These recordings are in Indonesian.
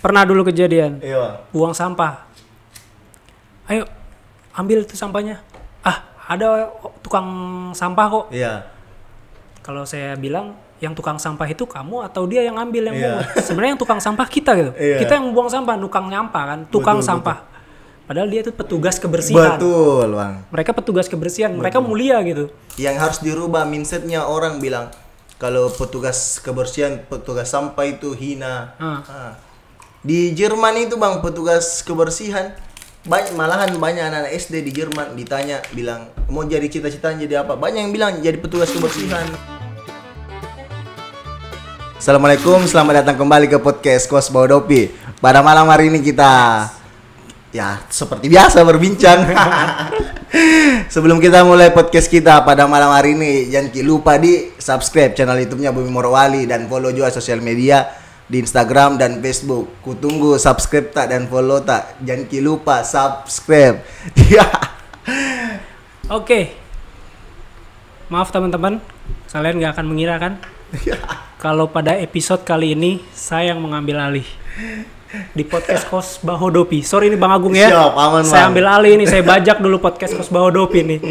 Pernah dulu kejadian. Iya. Buang sampah. Ayo ambil tuh sampahnya. Ah, ada tukang sampah kok. Iya. Kalau saya bilang yang tukang sampah itu kamu atau dia yang ambil yang yeah. Sebenarnya yang tukang sampah kita gitu. Yeah. Kita yang buang sampah, tukang nyampah kan, tukang betul, sampah. Betul. Padahal dia itu petugas kebersihan. Betul, Bang. Mereka petugas kebersihan, Betul. mereka mulia gitu. Yang harus dirubah mindsetnya orang bilang kalau petugas kebersihan, petugas sampah itu hina. ah. ah. Di Jerman itu bang petugas kebersihan banyak malahan banyak anak-anak SD di Jerman ditanya bilang mau jadi cita cita jadi apa banyak yang bilang jadi petugas kebersihan. Assalamualaikum, selamat datang kembali ke podcast Kos Baudopi. Pada malam hari ini kita ya seperti biasa berbincang. Sebelum kita mulai podcast kita pada malam hari ini, jangan lupa di subscribe channel YouTube-nya Bumi Morowali dan follow juga sosial media di Instagram dan Facebook. Kutunggu subscribe tak dan follow tak. Jangan lupa subscribe. Ya. Oke. Okay. Maaf teman-teman, kalian nggak akan mengira kan? Ya. Kalau pada episode kali ini saya yang mengambil alih di podcast Kos Bahodopi. Sorry ini Bang Agung ya. Siap, aman, saya ambil alih ini, saya bajak dulu podcast Kos Bahodopi ini.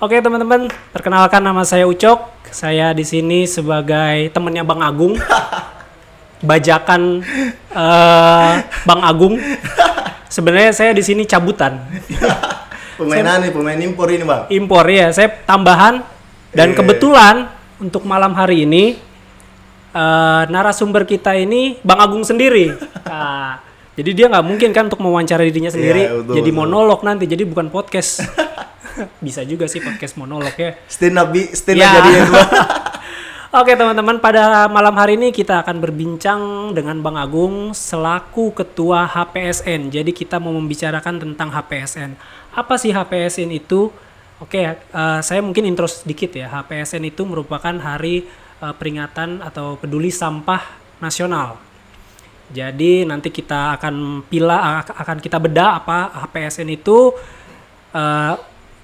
Oke teman-teman, perkenalkan nama saya Ucok. Saya di sini sebagai temennya Bang Agung bajakan uh, Bang Agung. Sebenarnya saya di sini cabutan. saya, nih, pemain impor ini bang. Impor ya, saya tambahan dan iya. kebetulan untuk malam hari ini uh, narasumber kita ini Bang Agung sendiri. Nah, jadi dia nggak mungkin kan untuk mewawancara dirinya iya, sendiri. Yeah, betul, jadi betul. monolog nanti, jadi bukan podcast. Bisa juga sih podcast monolog ya. Stand up, stand up yeah. jadi ya, Oke teman-teman, pada malam hari ini kita akan berbincang dengan Bang Agung selaku Ketua HPSN. Jadi kita mau membicarakan tentang HPSN. Apa sih HPSN itu? Oke, uh, saya mungkin intro sedikit ya. HPSN itu merupakan hari uh, peringatan atau peduli sampah nasional. Jadi nanti kita akan pila akan kita bedah apa HPSN itu eh,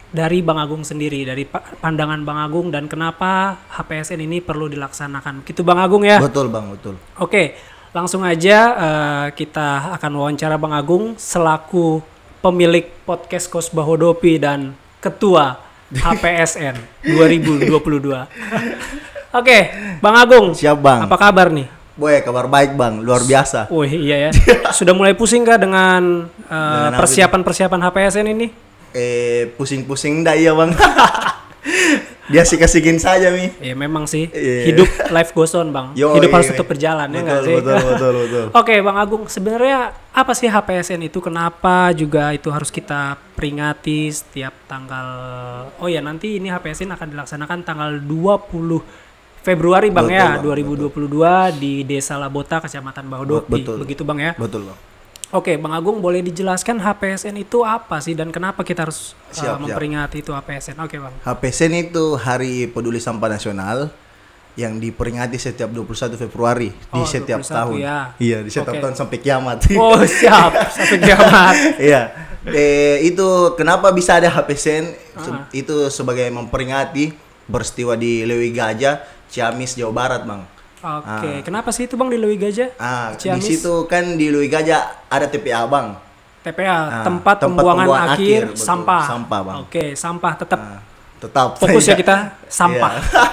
dari Bang Agung sendiri, dari pandangan Bang Agung dan kenapa HPSN ini perlu dilaksanakan. Gitu Bang Agung ya. Betul Bang, betul. Oke, langsung aja uh, kita akan wawancara Bang Agung selaku pemilik podcast Kos Bahodopi dan ketua HPSN 2022. Oke, Bang Agung. Siap Bang. Apa kabar nih? Boy, kabar baik bang, luar biasa. Wih, iya ya. Sudah mulai pusing kah dengan, persiapan eh, persiapan-persiapan HPSN ini? eh pusing-pusing dah iya bang dia sih kasihin saja mi ya memang sih yeah. hidup life goes on bang Yo, hidup iya, harus tetap berjalan ya nggak sih betul betul betul oke okay, bang Agung sebenarnya apa sih HPSN itu kenapa juga itu harus kita peringati setiap tanggal oh ya nanti ini HPSN akan dilaksanakan tanggal 20 Februari bang betul, ya bang, 2022 betul. di Desa Labota Kecamatan Baudopi betul. begitu bang ya betul bang Oke, Bang Agung boleh dijelaskan HPSN itu apa sih dan kenapa kita harus uh, siap, uh, memperingati siap. itu HPSN? Oke, Bang. HPSN itu Hari Peduli Sampah Nasional yang diperingati setiap 21 Februari oh, di setiap 21, tahun. Ya. Iya, di setiap okay. tahun sampai kiamat. Oh, siap, sampai kiamat. Iya. Eh, itu kenapa bisa ada HPSN? Uh. Ah. Itu sebagai memperingati peristiwa di Lewi Gajah, Ciamis, Jawa Barat, Bang. Oke, okay. ah. kenapa sih itu Bang di Lui Gajah? Ah, di situ kan di Lui Gajah ada TPA Bang. TPA, ah, tempat, tempat pembuangan, pembuangan akhir, akhir sampah. Sampah, Bang. Oke, okay, sampah tetap ah, tetap fokus ya iya. kita sampah. Yeah.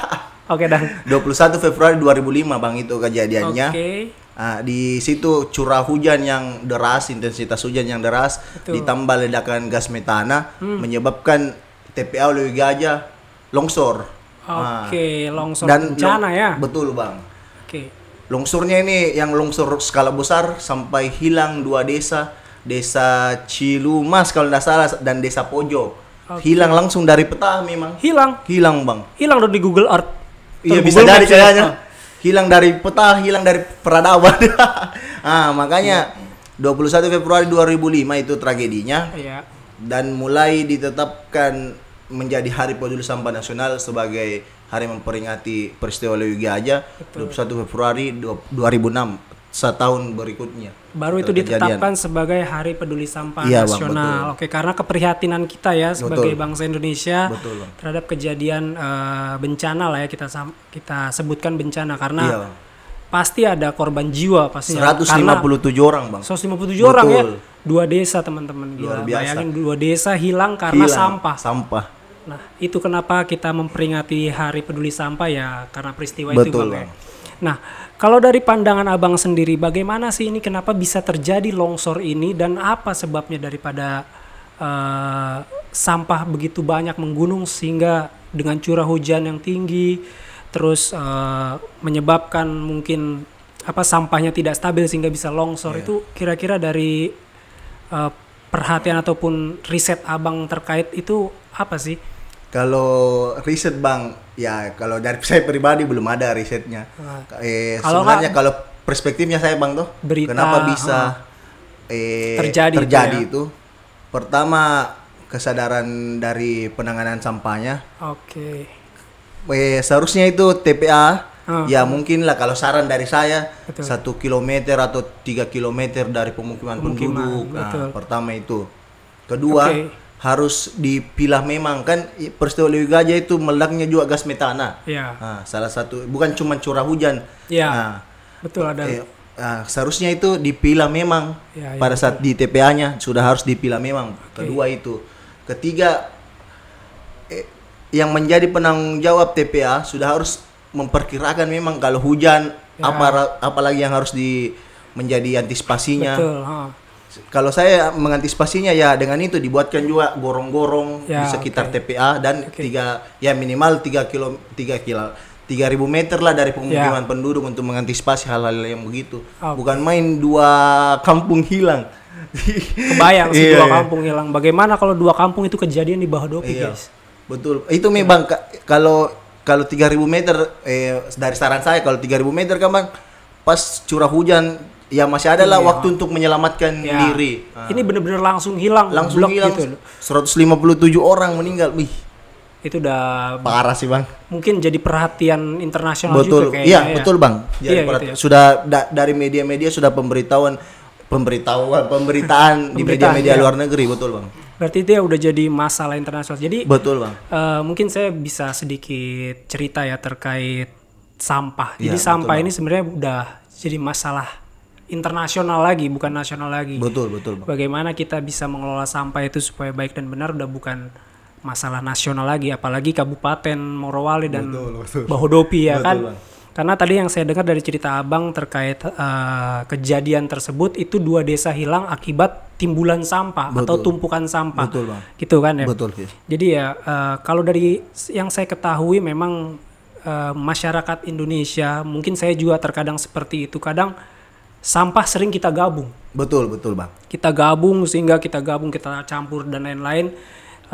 Oke, okay, dan 21 Februari 2005 Bang itu kejadiannya. Oke. Okay. Ah, di situ curah hujan yang deras, intensitas hujan yang deras, itu. ditambah ledakan gas metana hmm. menyebabkan TPA Lui Gajah longsor. Ah. Oke, okay, longsor dan bencana ya. Betul, Bang. Oke. Okay. Longsornya ini yang longsor skala besar sampai hilang dua desa, desa Cilumas kalau tidak salah dan desa Pojo. Okay. Hilang langsung dari peta memang. Hilang. Hilang bang. Hilang dari Google Earth. Iya bisa jadi ya. kayaknya. Hilang dari peta, hilang dari peradaban. ah makanya yeah. 21 Februari 2005 itu tragedinya. Yeah. Dan mulai ditetapkan menjadi Hari Peduli Sampah Nasional sebagai hari memperingati peristiwa Liga aja Betul. 21 Februari 2006 setahun berikutnya. Baru itu kejadian. ditetapkan sebagai Hari Peduli Sampah iya, Nasional. Bang, Oke, karena keprihatinan kita ya sebagai betul. bangsa Indonesia betul, bang. terhadap kejadian uh, bencana lah ya kita kita sebutkan bencana karena iya, pasti ada korban jiwa pasti 157 karena, orang, Bang. 157 betul. orang ya. Dua desa, teman-teman. Bayangin dua desa hilang karena hilang. sampah. Sampah Nah, itu kenapa kita memperingati Hari Peduli Sampah ya karena peristiwa Betul. itu Bang. Ya. Nah, kalau dari pandangan Abang sendiri bagaimana sih ini kenapa bisa terjadi longsor ini dan apa sebabnya daripada uh, sampah begitu banyak menggunung sehingga dengan curah hujan yang tinggi terus uh, menyebabkan mungkin apa sampahnya tidak stabil sehingga bisa longsor yeah. itu kira-kira dari uh, perhatian ataupun riset Abang terkait itu apa sih? Kalau riset bang, ya kalau dari saya pribadi belum ada risetnya. Nah. Eh, kalau sebenarnya kalau perspektifnya saya bang tuh, berita, kenapa bisa uh, eh, terjadi, terjadi itu, ya? itu? Pertama kesadaran dari penanganan sampahnya. Oke. Okay. Eh, seharusnya itu TPA Uh, ah. ya mungkin lah kalau saran dari saya betul. satu kilometer atau tiga kilometer dari pemukiman, pemukiman penduduk. Nah, pertama itu. Kedua, okay harus dipilah memang kan peristiwa Liwi Gajah itu meledaknya juga gas metana. Nah, salah satu bukan cuma curah hujan. Iya. Nah, betul ada. Eh, nah, seharusnya itu dipilah memang ya, ya, pada saat betul. di TPA-nya sudah harus dipilah memang. Okay. Kedua itu. Ketiga eh, yang menjadi penanggung jawab TPA sudah harus memperkirakan memang kalau hujan ya. apa apalagi yang harus di menjadi antisipasinya. Betul, kalau saya mengantisipasinya ya dengan itu dibuatkan juga gorong-gorong ya, di sekitar okay. TPA dan okay. tiga ya minimal tiga kilo tiga kilo tiga ribu meter lah dari pemukiman ya. penduduk untuk mengantisipasi hal-hal yang begitu okay. bukan main dua kampung hilang kebayang sih yeah, dua kampung hilang bagaimana kalau dua kampung itu kejadian di bawah dopi yeah. guys betul itu memang kalau kalau ribu meter eh, dari saran saya kalau tiga ribu meter kan bang pas curah hujan ya masih ada lah iya. waktu untuk menyelamatkan ya. diri. Ah. Ini benar-benar langsung hilang, langsung blok hilang. Gitu. 157 orang meninggal. Wih. Itu udah parah sih, Bang. Mungkin jadi perhatian internasional betul. juga kayaknya. Iya, ya. betul, Bang. Jadi iya, gitu ya. sudah da dari media-media sudah pemberitahuan pemberitahuan pemberitaan, di media-media iya. luar negeri, betul, Bang. Berarti itu ya udah jadi masalah internasional. Jadi Betul, Bang. Uh, mungkin saya bisa sedikit cerita ya terkait sampah. Jadi ya, sampah betul, ini sebenarnya udah jadi masalah internasional lagi bukan nasional lagi. Betul betul. Bagaimana kita bisa mengelola sampah itu supaya baik dan benar udah bukan masalah nasional lagi apalagi kabupaten Morowali dan betul, betul. Bahodopi ya betul, kan. Bang. Karena tadi yang saya dengar dari cerita Abang terkait uh, kejadian tersebut itu dua desa hilang akibat timbulan sampah Betul. atau tumpukan sampah. Betul, Bang. Gitu kan ya? Betul. Yes. Jadi ya uh, kalau dari yang saya ketahui memang uh, masyarakat Indonesia, mungkin saya juga terkadang seperti itu. Kadang sampah sering kita gabung. Betul, betul, Bang. Kita gabung sehingga kita gabung, kita campur dan lain-lain eh,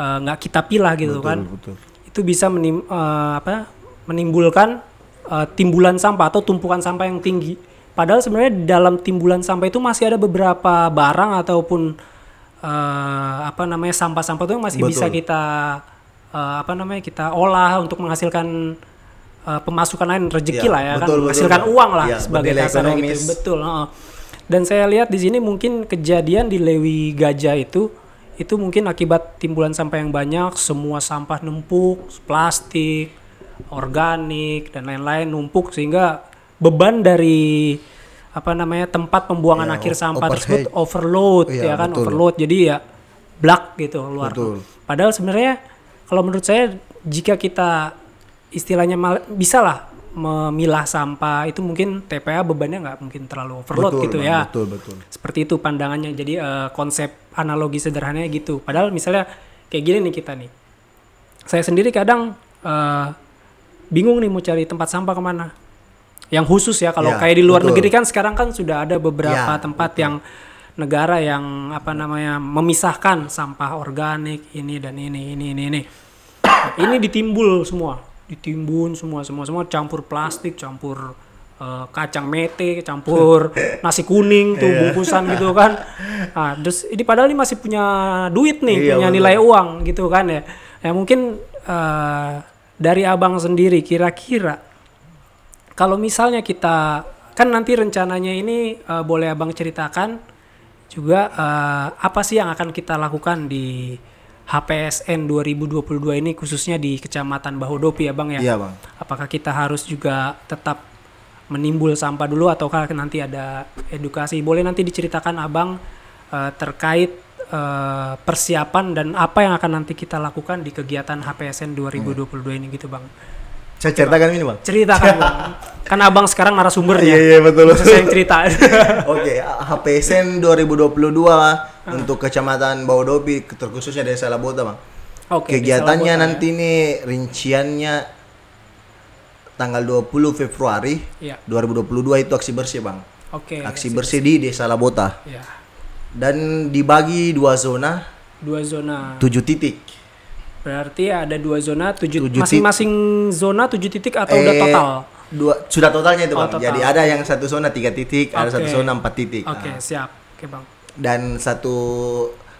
nggak -lain, uh, kita pilah gitu betul, kan. Betul. Itu bisa menim, uh, apa? menimbulkan uh, timbulan sampah atau tumpukan sampah yang tinggi. Padahal sebenarnya dalam timbulan sampah itu masih ada beberapa barang ataupun uh, apa namanya sampah-sampah itu yang masih betul. bisa kita uh, apa namanya kita olah untuk menghasilkan Eh, pemasukan lain rezeki ya, lah ya kan, betul, kan menghasilkan betul, uang lah ya, sebagai dasar gitu betul uh. dan saya lihat di sini mungkin kejadian di Lewi Gajah itu itu mungkin akibat timbulan sampah yang banyak semua sampah numpuk plastik organik dan lain-lain numpuk sehingga beban dari apa namanya tempat pembuangan ya, akhir sampah overhead. tersebut overload ya, ya kan betul. overload jadi ya black gitu luar. Betul. Padahal sebenarnya kalau menurut saya jika kita istilahnya mal, bisa lah memilah sampah itu mungkin TPA bebannya nggak mungkin terlalu overload betul, gitu ya. Betul betul. Seperti itu pandangannya. Jadi uh, konsep analogi sederhananya gitu. Padahal misalnya kayak gini nih kita nih. Saya sendiri kadang uh, bingung nih mau cari tempat sampah kemana. Yang khusus ya kalau ya, kayak di luar betul. negeri kan sekarang kan sudah ada beberapa ya, tempat betul. yang negara yang apa namanya memisahkan sampah organik ini dan ini ini ini ini. ini ditimbul semua ditimbun semua semua semua campur plastik campur uh, kacang mete campur nasi kuning tuh iya. bungkusan gitu kan nah, terus ini padahal ini masih punya duit nih iya, punya betul. nilai uang gitu kan ya ya mungkin uh, dari abang sendiri kira-kira kalau misalnya kita kan nanti rencananya ini uh, boleh abang ceritakan juga uh, apa sih yang akan kita lakukan di HPSN 2022 ini khususnya di Kecamatan Bahodopi ya Bang ya. Iya Bang. Apakah kita harus juga tetap menimbul sampah dulu ataukah nanti ada edukasi? Boleh nanti diceritakan Abang uh, terkait uh, persiapan dan apa yang akan nanti kita lakukan di kegiatan HPSN 2022 hmm. ini gitu Bang. Saya ceritakan ini bang. Ceritakan bang. kan abang sekarang narasumbernya. Iya iya betul. Saya yang cerita. Oke, okay, HPSN 2022 -huh. untuk kecamatan Baudobi terkhususnya desa Labota bang okay, kegiatannya Labota, nanti ya. nih rinciannya tanggal 20 Februari ya. 2022 itu aksi bersih bang okay, aksi, bersih, di desa Labota ya. dan dibagi dua zona dua zona tujuh titik berarti ada dua zona tujuh masing-masing zona tujuh titik atau eh, udah total dua sudah totalnya itu oh, bang total. jadi ada yang satu zona tiga titik okay. ada satu zona empat titik oke okay, nah. siap oke okay, bang dan satu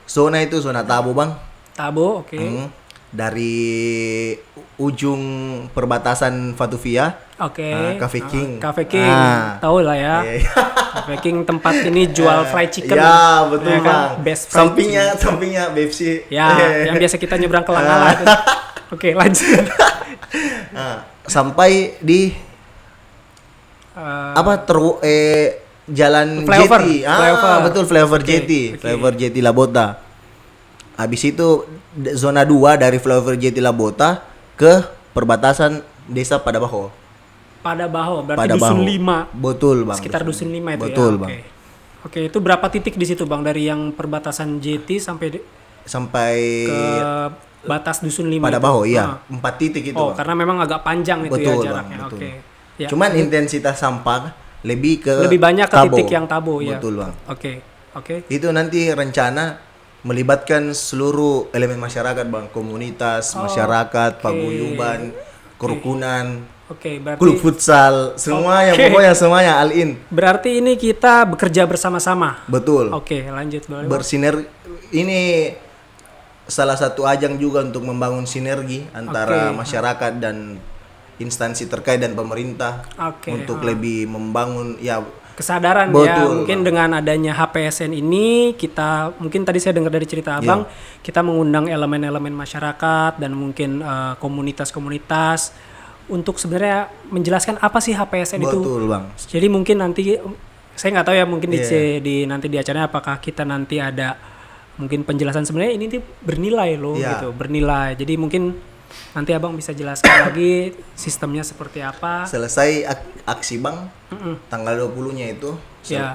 zona itu zona Tabo bang Tabo oke okay. hmm, dari ujung perbatasan Fatuvia oke okay. uh, Cafe ah, King uh, Cafe King ah. tahu lah ya iya, iya. Cafe King tempat ini jual ah. fried chicken ya betul ya, kan? best sampingnya chicken. sampingnya BFC ya iya, yang biasa kita nyebrang ke Langala ah. oke okay, lanjut uh, sampai di uh, apa teru eh jalan flyover. JT. Ah, flyover. betul flyover okay. JT, okay. flyover JT Labota. Habis itu zona 2 dari flyover JT Labota ke perbatasan desa Padabaho. Padabaho berarti Pada dusun 5. Betul, Bang. Sekitar dusun 5 itu ya? betul, ya. Bang. Oke. Okay. Oke, okay, itu berapa titik di situ, Bang? Dari yang perbatasan JT sampai sampai ke batas dusun 5 pada itu? iya. Nah. 4 titik itu, Oh, bang. karena memang agak panjang betul, itu ya jaraknya. Oke. Okay. Ya. Cuman intensitas sampah lebih ke lebih banyak ke tabo. titik yang tabu ya. Betul, Bang. Oke. Okay. Oke. Okay. Itu nanti rencana melibatkan seluruh elemen masyarakat, Bang, komunitas, oh, masyarakat, okay. paguyuban, kerukunan. Oke, okay, berarti klub futsal, semua ya, okay. pokoknya semuanya all in. Berarti ini kita bekerja bersama-sama. Betul. Oke, okay, lanjut boleh. Bersiner ini salah satu ajang juga untuk membangun sinergi antara okay. masyarakat dan instansi terkait dan pemerintah okay, untuk uh. lebih membangun ya kesadaran ya. Betul. ya mungkin dengan adanya HPSN ini kita mungkin tadi saya dengar dari cerita iya. abang kita mengundang elemen-elemen masyarakat dan mungkin eh, komunitas-komunitas uh, untuk sebenarnya menjelaskan apa sih HPSN Betul, itu. bang. Jadi mungkin nanti saya nggak tahu ya mungkin yeah. di, iya. di nanti di acaranya apakah kita nanti ada mungkin penjelasan sebenarnya ini tuh bernilai loh yeah. gitu bernilai. Jadi mungkin Nanti abang bisa jelaskan lagi sistemnya seperti apa. Selesai aksi bang, mm -mm. tanggal 20-nya itu. ya yeah.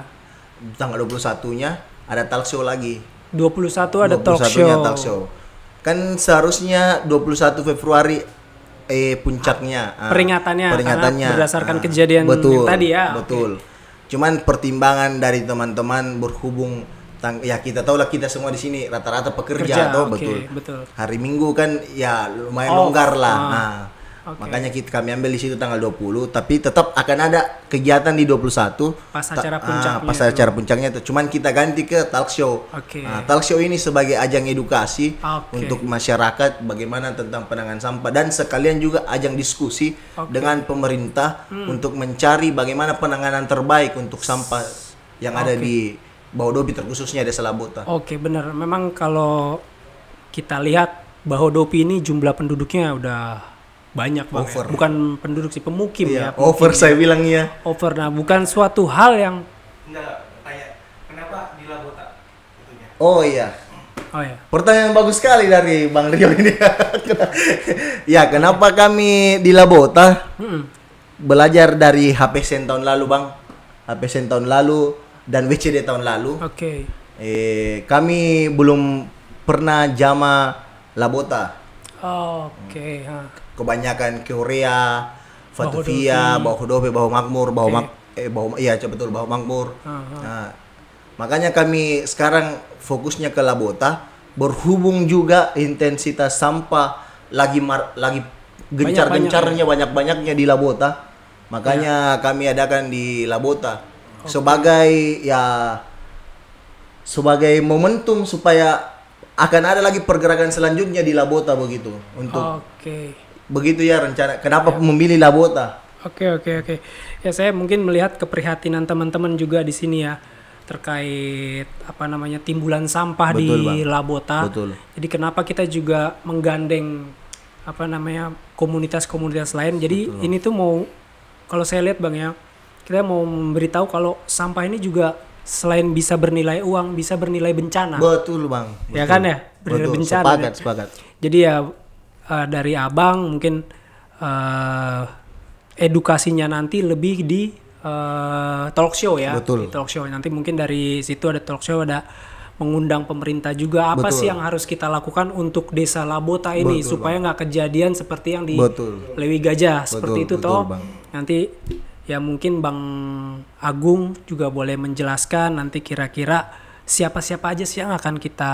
Tanggal 21-nya ada talk show lagi. 21 ada 21 talk show. talk show. Kan seharusnya 21 Februari eh puncaknya ah, peringatannya, peringatannya berdasarkan nah, kejadian betul, yang tadi ya. Betul. Okay. Cuman pertimbangan dari teman-teman berhubung tang ya kita tahu lah kita semua di sini rata-rata pekerja Kerja, toh okay, betul. betul. Hari Minggu kan ya lumayan oh, longgar lah. uh, Nah, okay. makanya kita kami ambil di situ tanggal 20 tapi tetap akan ada kegiatan di 21 pas acara ah, puncaknya. Ah, pas acara puncaknya itu. Cuman kita ganti ke talk show. Okay. Nah, talk show ini sebagai ajang edukasi okay. untuk masyarakat bagaimana tentang penanganan sampah dan sekalian juga ajang diskusi okay. dengan pemerintah hmm. untuk mencari bagaimana penanganan terbaik untuk sampah yang okay. ada di Dopi terkhususnya desa Labota. Oke benar, memang kalau kita lihat Dopi ini jumlah penduduknya udah banyak banget. Over. Bukan penduduk sih pemukim iya, ya. Pemukim over ya. saya ya. Over. Nah, bukan suatu hal yang enggak tanya kenapa di Labota Oh iya. Oh iya. Pertanyaan bagus sekali dari Bang Rio ini. ya, kenapa kami di Labota? Mm -mm. Belajar dari HP Sen tahun lalu, Bang. HP Sen tahun lalu dan WCD tahun lalu. Oke. Okay. Eh, kami belum pernah jama labota. Oh, Oke. Okay. Ha. Kebanyakan Korea, Fatufia, Bahu Dobe, Bahu Makmur, Bahu okay. Mak eh Bahu iya betul Bahu Makmur. Uh -huh. Nah, makanya kami sekarang fokusnya ke labota berhubung juga intensitas sampah lagi mar lagi gencar-gencarnya ya. banyak-banyaknya banyak, di labota. Makanya ya. kami adakan di Labota okay. sebagai ya sebagai momentum supaya akan ada lagi pergerakan selanjutnya di Labota begitu untuk okay. begitu ya rencana kenapa yeah. memilih Labota oke okay, oke okay, oke okay. ya saya mungkin melihat keprihatinan teman-teman juga di sini ya terkait apa namanya timbulan sampah Betul, di bang. Labota Betul. jadi kenapa kita juga menggandeng apa namanya komunitas-komunitas lain jadi Betul. ini tuh mau kalau saya lihat bang ya kita mau memberitahu kalau sampah ini juga selain bisa bernilai uang bisa bernilai bencana betul bang betul. ya kan ya bernilai betul. bencana sepakat ya. sepakat jadi ya uh, dari abang mungkin uh, edukasinya nanti lebih di uh, talk show ya betul di talk show nanti mungkin dari situ ada talk show ada mengundang pemerintah juga apa Betul. sih yang harus kita lakukan untuk desa Labota ini Betul, supaya nggak kejadian seperti yang di Betul. Lewi Gajah Betul, seperti itu Betul, toh bang. nanti ya mungkin Bang Agung juga boleh menjelaskan nanti kira-kira siapa-siapa aja sih yang akan kita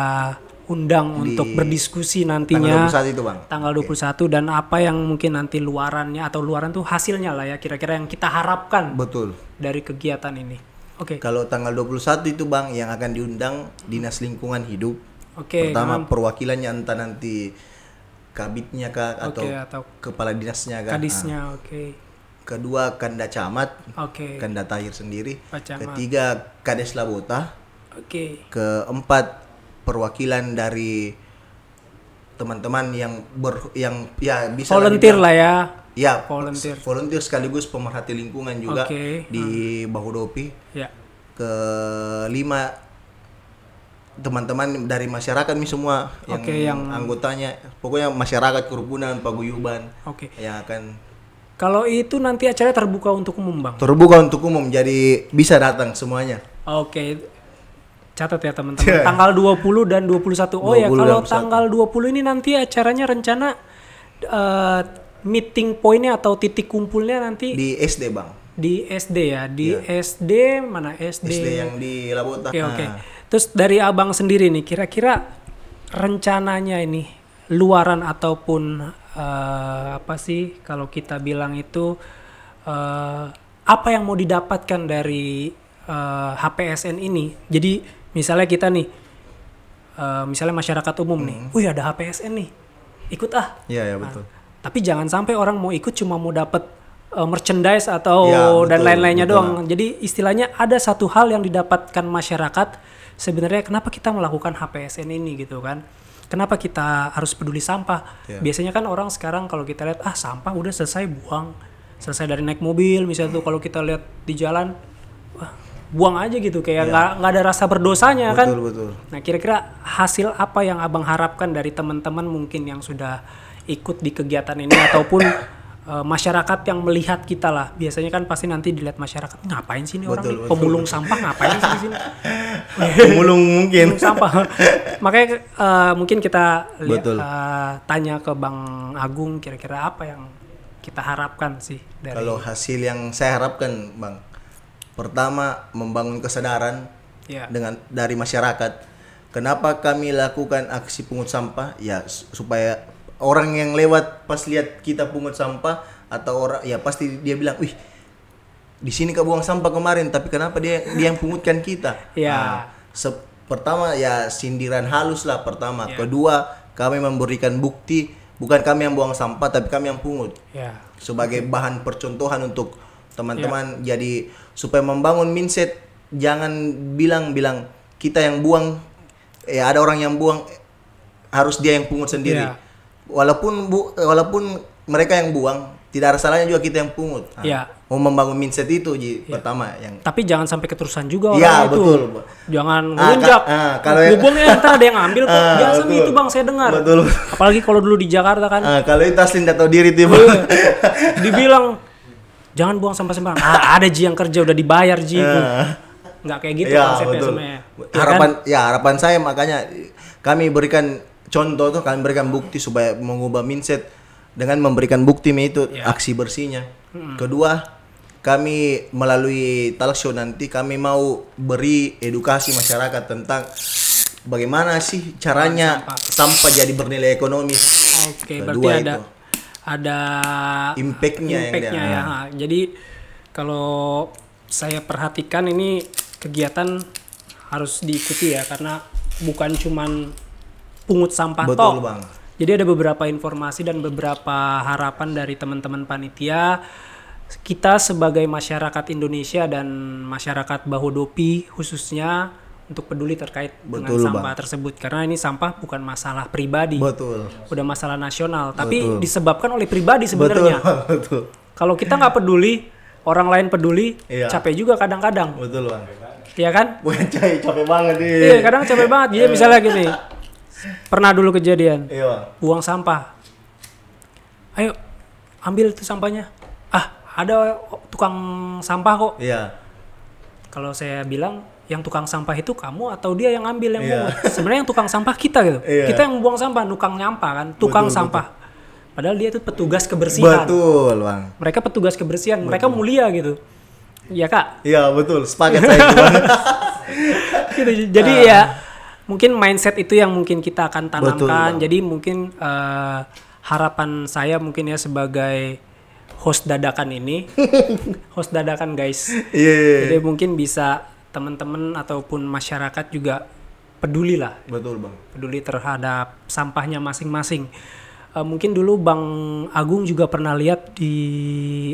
undang Di untuk berdiskusi nantinya tanggal 21 itu Bang. Tanggal 21 okay. dan apa yang mungkin nanti luarannya atau luaran tuh hasilnya lah ya kira-kira yang kita harapkan. Betul. Dari kegiatan ini. Oke. Okay. Kalau tanggal 21 itu Bang yang akan diundang Dinas Lingkungan Hidup. Oke. Okay, Pertama kan. perwakilannya entah nanti kabitnya kak atau, okay, atau kepala dinasnya kak. Kadisnya, ah. oke kedua Kanda Camat, okay. Kanda Tahir sendiri, ketiga Kades Labota, okay. keempat perwakilan dari teman-teman yang ber yang ya bisa volunteer lah, ya ya volunteer volunteer sekaligus pemerhati lingkungan juga okay. di hmm. Bahudopi ya. kelima teman-teman dari masyarakat nih semua yang, okay, yang anggotanya pokoknya masyarakat kerukunan paguyuban okay. yang akan kalau itu nanti acara terbuka untuk umum, Bang. Terbuka untuk umum, jadi bisa datang semuanya. Oke. Catat ya teman-teman. Yeah. Tanggal 20 dan 21. Oh 20 ya, kalau tanggal dua 20 ya, ini nanti acaranya rencana uh, meeting pointnya atau titik kumpulnya nanti di SD, Bang. Di SD ya, di yeah. SD mana SD? SD yang di Labota. Oke, okay, oke. Okay. Nah. Terus dari Abang sendiri nih, kira-kira rencananya ini luaran ataupun uh, apa sih kalau kita bilang itu uh, apa yang mau didapatkan dari uh, eh, HPSN ini? Jadi misalnya kita nih, uh, misalnya masyarakat umum hmm. nih, wih ada HPSN nih, ikut ah. Iya ya betul. Nah, tapi jangan sampai orang mau ikut cuma mau dapat uh, merchandise atau ya, betul, dan lain-lainnya doang. Jadi istilahnya ada satu hal yang didapatkan masyarakat sebenarnya kenapa kita melakukan HPSN ini gitu kan? Kenapa kita harus peduli sampah? Yeah. Biasanya kan orang sekarang kalau kita lihat ah sampah udah selesai buang, selesai dari naik mobil misalnya tuh kalau kita lihat di jalan, wah, buang aja gitu kayak iya. nggak yeah. nggak ada rasa berdosanya kan? betul, kan. Betul. Nah kira-kira hasil apa yang abang harapkan dari teman-teman mungkin yang sudah ikut di kegiatan ini ataupun Eh, masyarakat yang melihat kita lah biasanya kan pasti nanti dilihat masyarakat ngapain sih ini orang betul, pemulung sampah ngapain sih sini pemulung mungkin pemulung sampah makanya uh, mungkin kita lihat uh, tanya ke bang Agung kira-kira apa yang kita harapkan sih dari kalau hasil yang saya harapkan bang pertama membangun kesadaran yeah. dengan dari masyarakat kenapa kami lakukan aksi pungut sampah ya supaya orang yang lewat pas lihat kita pungut sampah atau orang ya pasti dia bilang, "Wih, di sini kau buang sampah kemarin, tapi kenapa dia dia yang pungutkan kita?" Ya. Nah, pertama ya sindiran halus lah pertama. Ya. Kedua, kami memberikan bukti bukan kami yang buang sampah tapi kami yang pungut. Ya. Sebagai bahan percontohan untuk teman-teman ya. jadi supaya membangun mindset jangan bilang-bilang kita yang buang ya ada orang yang buang harus dia yang pungut sendiri. Ya walaupun bu walaupun mereka yang buang tidak ada salahnya juga kita yang pungut nah, ya. mau membangun mindset itu Ji, ya. pertama yang tapi jangan sampai keterusan juga ya, itu betul. jangan melunjak ah, ah, kalau yang... buang ya ada yang ambil kok ah, jangan sampai itu bang saya dengar betul. apalagi kalau dulu di Jakarta kan ah, kalau itu asli tidak tahu diri tuh iya. dibilang jangan buang sampah sembarangan ah, ada Ji yang kerja udah dibayar Ji ah. nggak kayak gitu ya, kan, betul. harapan ya, kan? ya harapan saya makanya kami berikan contoh tuh kalian berikan bukti supaya mengubah mindset dengan memberikan bukti itu yeah. aksi bersihnya. Hmm. Kedua, kami melalui talk show nanti kami mau beri edukasi masyarakat tentang bagaimana sih caranya tanpa tanpa jadi bernilai ekonomis. Oke, okay, berarti itu. ada impactnya impact, -nya ya. Jadi kalau saya perhatikan ini kegiatan harus diikuti ya karena bukan cuman pungut sampah Betul, tok. Bang. Jadi ada beberapa informasi dan beberapa harapan dari teman-teman panitia. Kita sebagai masyarakat Indonesia dan masyarakat Bahodopi khususnya untuk peduli terkait Betul, dengan sampah bang. tersebut karena ini sampah bukan masalah pribadi. Betul. Udah masalah nasional, tapi disebabkan oleh pribadi sebenarnya. Betul. Kalau kita nggak peduli, orang lain peduli, iya. capek juga kadang-kadang. Betul, Bang. Iya kan? Bukan capek banget nih. Iya, kadang capek banget. Jadi misalnya gini, Pernah dulu kejadian. Iya. Buang sampah. Ayo ambil tuh sampahnya. Ah, ada tukang sampah kok. Iya. Kalau saya bilang yang tukang sampah itu kamu atau dia yang ambil yang yeah. Sebenarnya yang tukang sampah kita gitu. Yeah. Kita yang buang sampah, tukang nyampah kan, tukang betul, sampah. Betul. Padahal dia itu petugas kebersihan. Betul, Bang. Mereka petugas kebersihan, betul. mereka mulia gitu. Iya, Kak? Iya, betul. Sepakat saya gitu. Jadi uh. ya ah mungkin mindset itu yang mungkin kita akan tanamkan. Betul, Jadi mungkin uh, harapan saya mungkin ya sebagai host dadakan ini, host dadakan guys. Yeah. Iya, iya. Jadi mungkin bisa teman-teman ataupun masyarakat juga peduli lah. Betul bang. Peduli terhadap sampahnya masing-masing. Uh, mungkin dulu bang Agung juga pernah lihat di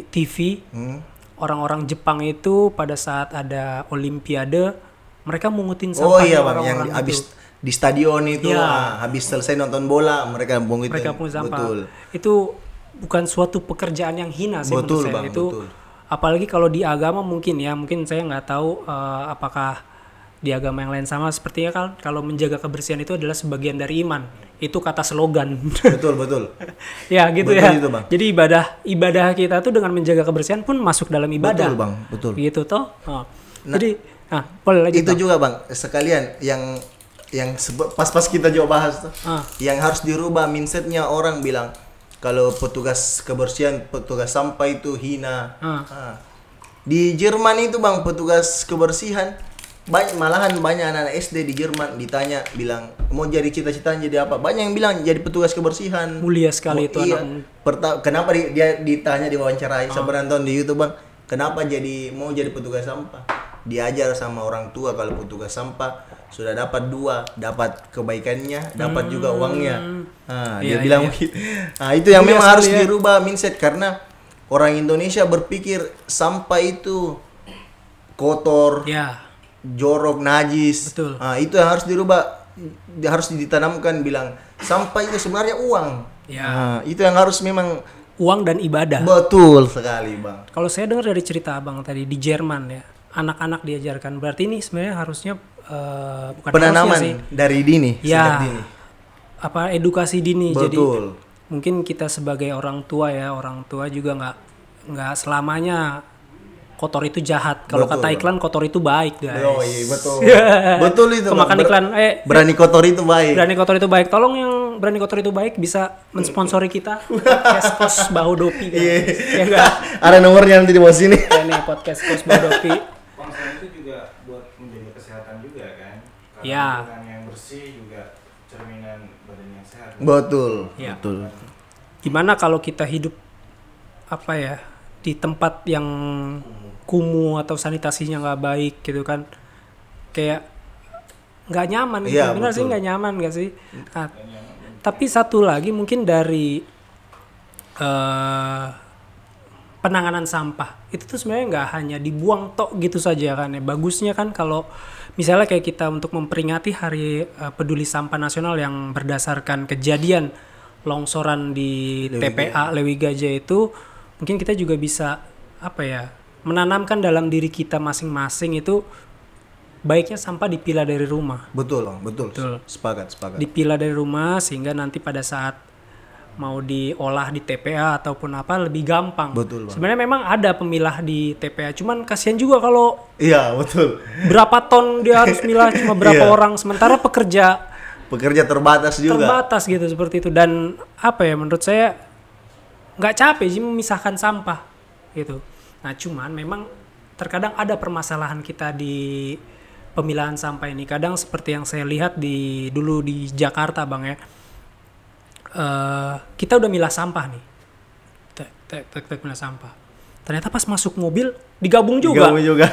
TV hmm. Orang -orang Jepang itu pada saat ada Olimpiade mereka mungutin sampah oh iya bang orang yang habis di stadion itu ya. ah, habis selesai nonton bola mereka mungutin mereka pungut sampah betul. itu bukan suatu pekerjaan yang hina sih betul, menurut saya bang, itu betul. apalagi kalau di agama mungkin ya mungkin saya nggak tahu uh, apakah di agama yang lain sama sepertinya kan kalau menjaga kebersihan itu adalah sebagian dari iman itu kata slogan betul betul ya gitu betul ya itu, bang. jadi ibadah ibadah kita tuh dengan menjaga kebersihan pun masuk dalam ibadah betul bang betul gitu toh oh. nah, jadi Ah, pol lagi. Itu tau. juga bang, sekalian yang yang pas-pas kita juga bahas tuh, ah. yang harus dirubah mindsetnya orang bilang kalau petugas kebersihan, petugas sampah itu hina. Ah. Ah. Di Jerman itu bang, petugas kebersihan banyak malahan banyak anak-anak SD di Jerman ditanya bilang mau jadi cita cita jadi apa banyak yang bilang jadi petugas kebersihan mulia sekali itu iya. anak kenapa dia ditanya diwawancarai ah. sama nonton di YouTube bang kenapa jadi mau jadi petugas sampah diajar sama orang tua kalau petugas sampah sudah dapat dua dapat kebaikannya dapat hmm. juga uangnya nah, iya, dia bilang gitu nah, itu yang iya, memang harus iya. dirubah mindset karena orang Indonesia berpikir sampah itu kotor ya. jorok najis Betul. Nah, itu yang harus dirubah harus ditanamkan bilang sampah itu sebenarnya uang ya. nah, itu yang harus memang uang dan ibadah betul sekali bang kalau saya dengar dari cerita abang tadi di Jerman ya anak-anak diajarkan. Berarti ini sebenarnya harusnya uh, bukan penanaman sih. dari dini. Ya. dini. Apa edukasi dini. Betul. Jadi mungkin kita sebagai orang tua ya orang tua juga nggak nggak selamanya kotor itu jahat. Kalau kata iklan kotor itu baik, guys. Oh, iya, betul. Ya. betul itu. Kemakan ber iklan eh berani kotor itu baik. Berani kotor itu baik. Tolong yang berani kotor itu baik bisa mensponsori kita podcast Kos Bau Dopi guys. Iya. Ya enggak. Ada nomornya nanti di bawah sini. Ya, nih podcast Kos Bau Dopi. ya. Badan yang bersih juga cerminan badan yang sehat betul ya. betul gimana kalau kita hidup apa ya di tempat yang kumuh atau sanitasinya nggak baik gitu kan kayak nggak nyaman ya, benar sih nggak nyaman nggak sih nah, nyaman. tapi satu lagi mungkin dari uh, penanganan sampah itu tuh sebenarnya nggak hanya dibuang tok gitu saja kan ya bagusnya kan kalau misalnya kayak kita untuk memperingati hari uh, peduli sampah nasional yang berdasarkan kejadian longsoran di TPA Lewi Gajah itu mungkin kita juga bisa apa ya menanamkan dalam diri kita masing-masing itu baiknya sampah dipilah dari rumah. Betul, betul. betul. Sepakat, sepakat. Dipilah dari rumah sehingga nanti pada saat mau diolah di TPA ataupun apa lebih gampang. Betul. Sebenarnya memang ada pemilah di TPA, cuman kasihan juga kalau Iya, betul. Berapa ton dia harus milah cuma berapa iya. orang sementara pekerja pekerja terbatas juga. Terbatas gitu seperti itu dan apa ya menurut saya nggak capek sih memisahkan sampah gitu. Nah, cuman memang terkadang ada permasalahan kita di pemilahan sampah ini. Kadang seperti yang saya lihat di dulu di Jakarta, Bang ya Eh, kita udah milah sampah nih tek tek tek tek milah sampah ternyata pas masuk mobil digabung juga digabung juga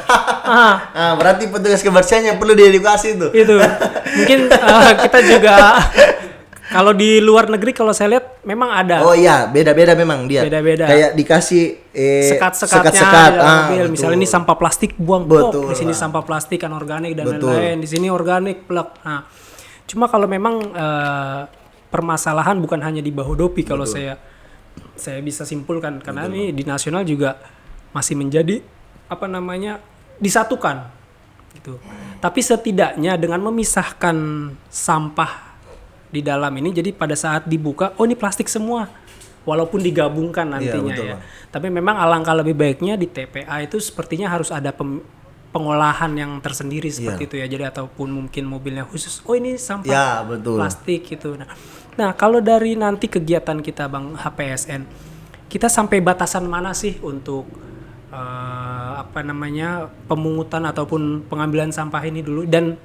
nah, berarti petugas kebersihannya perlu diedukasi tuh itu mungkin uh, kita juga kalau di luar negeri kalau saya lihat memang ada. Oh iya, beda-beda memang dia. Beda-beda. Kayak dikasih eh, sekat-sekatnya sekat -sekat. ah, mobil. Misalnya ini sampah plastik buang betul. di sini sampah plastik kan organik dan lain-lain. Di sini organik plek. Nah, cuma kalau memang uh, permasalahan bukan hanya di Bahodopi Betul. kalau saya saya bisa simpulkan karena Betul. ini di nasional juga masih menjadi apa namanya disatukan gitu. Tapi setidaknya dengan memisahkan sampah di dalam ini jadi pada saat dibuka oh ini plastik semua walaupun digabungkan iya, nantinya ya. ya. Tapi memang alangkah lebih baiknya di TPA itu sepertinya harus ada pem, pengolahan yang tersendiri iya. seperti yeah. itu ya. Jadi ataupun mungkin mobilnya khusus. Oh ini sampah yeah, betul. plastik gitu. Nah, nah kalau dari nanti kegiatan kita bang HPSN, kita sampai batasan mana sih untuk uh, apa namanya pemungutan ataupun pengambilan sampah ini dulu dan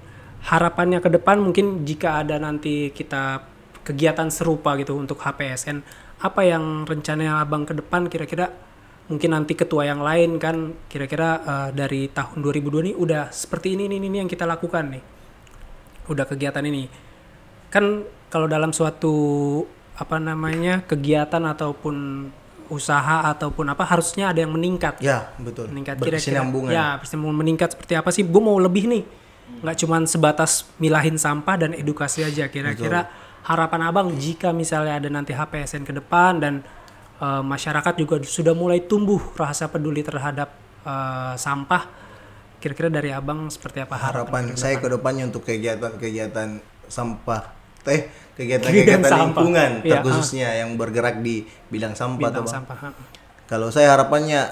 harapannya ke depan mungkin jika ada nanti kita kegiatan serupa gitu untuk HPSN apa yang rencananya abang ke depan kira-kira mungkin nanti ketua yang lain kan kira-kira uh, dari tahun 2002 ini udah seperti ini ini ini yang kita lakukan nih udah kegiatan ini kan kalau dalam suatu apa namanya kegiatan ataupun usaha ataupun apa harusnya ada yang meningkat ya betul meningkat kira-kira ya mau meningkat seperti apa sih gue mau lebih nih nggak cuma sebatas milahin sampah dan edukasi aja kira-kira harapan abang jika misalnya ada nanti HPSN ke depan dan Eh, masyarakat juga sudah mulai tumbuh rasa peduli terhadap uh, sampah. Kira-kira dari abang seperti apa harapan, saya ke depannya untuk kegiatan-kegiatan sampah teh kegiatan-kegiatan lingkungan ya, terkhususnya uh. yang bergerak di bidang sampah, bidang sampah. Kalau saya harapannya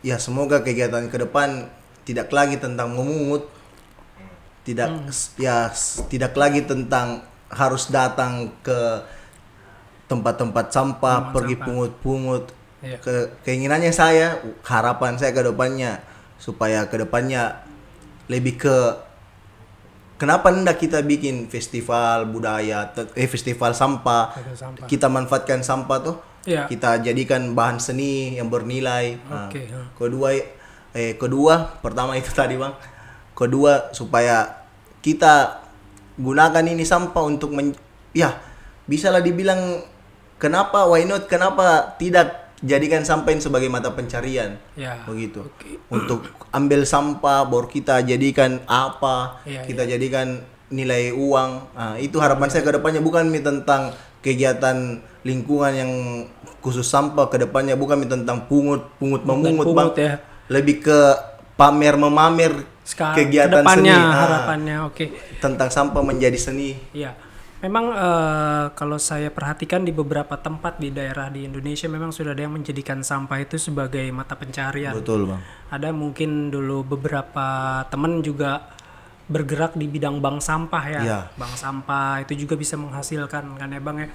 ya semoga kegiatan ke depan tidak lagi tentang memungut, tidak hmm. ya tidak lagi tentang harus datang ke tempat-tempat sampah, Memang pergi pungut-pungut. Iya. Ke, keinginannya saya, harapan saya ke depannya supaya ke depannya lebih ke kenapa ndak kita bikin festival budaya eh festival sampah. sampah. Kita manfaatkan sampah tuh. Iya. Kita jadikan bahan seni yang bernilai. Okay. Nah, kedua eh kedua pertama itu tadi, Bang. Kedua supaya kita gunakan ini sampah untuk men ya lah dibilang kenapa why not kenapa tidak jadikan sampah sebagai mata pencarian ya, begitu okay. untuk ambil sampah bor kita jadikan apa ya, kita ya. jadikan nilai uang nah, itu harapan saya ke depannya bukan mi tentang kegiatan lingkungan yang khusus sampah ke depannya bukan mi tentang pungut pungut memungut pungut, bang ya. lebih ke pamer memamer Sekarang, kegiatan kedepannya, seni ah, harapannya oke okay. tentang sampah menjadi seni ya Memang uh, kalau saya perhatikan di beberapa tempat di daerah di Indonesia memang sudah ada yang menjadikan sampah itu sebagai mata pencarian. Betul, Bang. Ada mungkin dulu beberapa teman juga bergerak di bidang bank sampah ya. ya. Bank sampah itu juga bisa menghasilkan kan ya, Bang ya.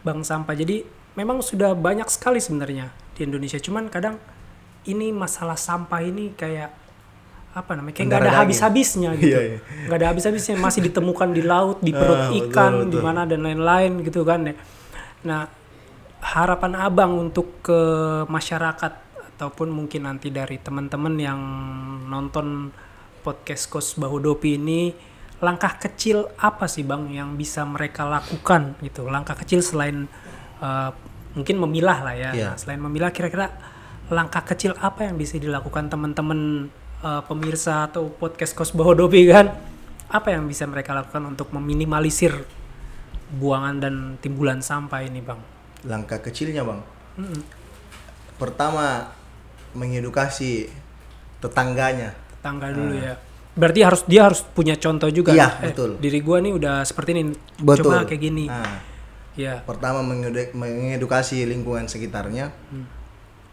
Bank sampah. Jadi memang sudah banyak sekali sebenarnya di Indonesia. Cuman kadang ini masalah sampah ini kayak apa namanya kayak nggak ada habis-habisnya gitu nggak iya, iya. ada habis-habisnya masih ditemukan di laut di perut uh, ikan di mana dan lain-lain gitu kan ya nah harapan abang untuk ke masyarakat ataupun mungkin nanti dari teman-teman yang nonton podcast Kos bahu Bahudopi ini langkah kecil apa sih bang yang bisa mereka lakukan gitu langkah kecil selain uh, mungkin memilah lah ya yeah. nah, selain memilah kira-kira langkah kecil apa yang bisa dilakukan teman-teman uh, pemirsa atau podcast Bahodobi kan apa yang bisa mereka lakukan untuk meminimalisir buangan dan timbulan sampah ini bang langkah kecilnya bang -hmm. pertama mengedukasi tetangganya tetangga dulu ah. ya berarti harus dia harus punya contoh juga iya kan? betul diri gua nih udah seperti ini betul. coba kayak gini hmm. ya pertama mengedukasi lingkungan sekitarnya hmm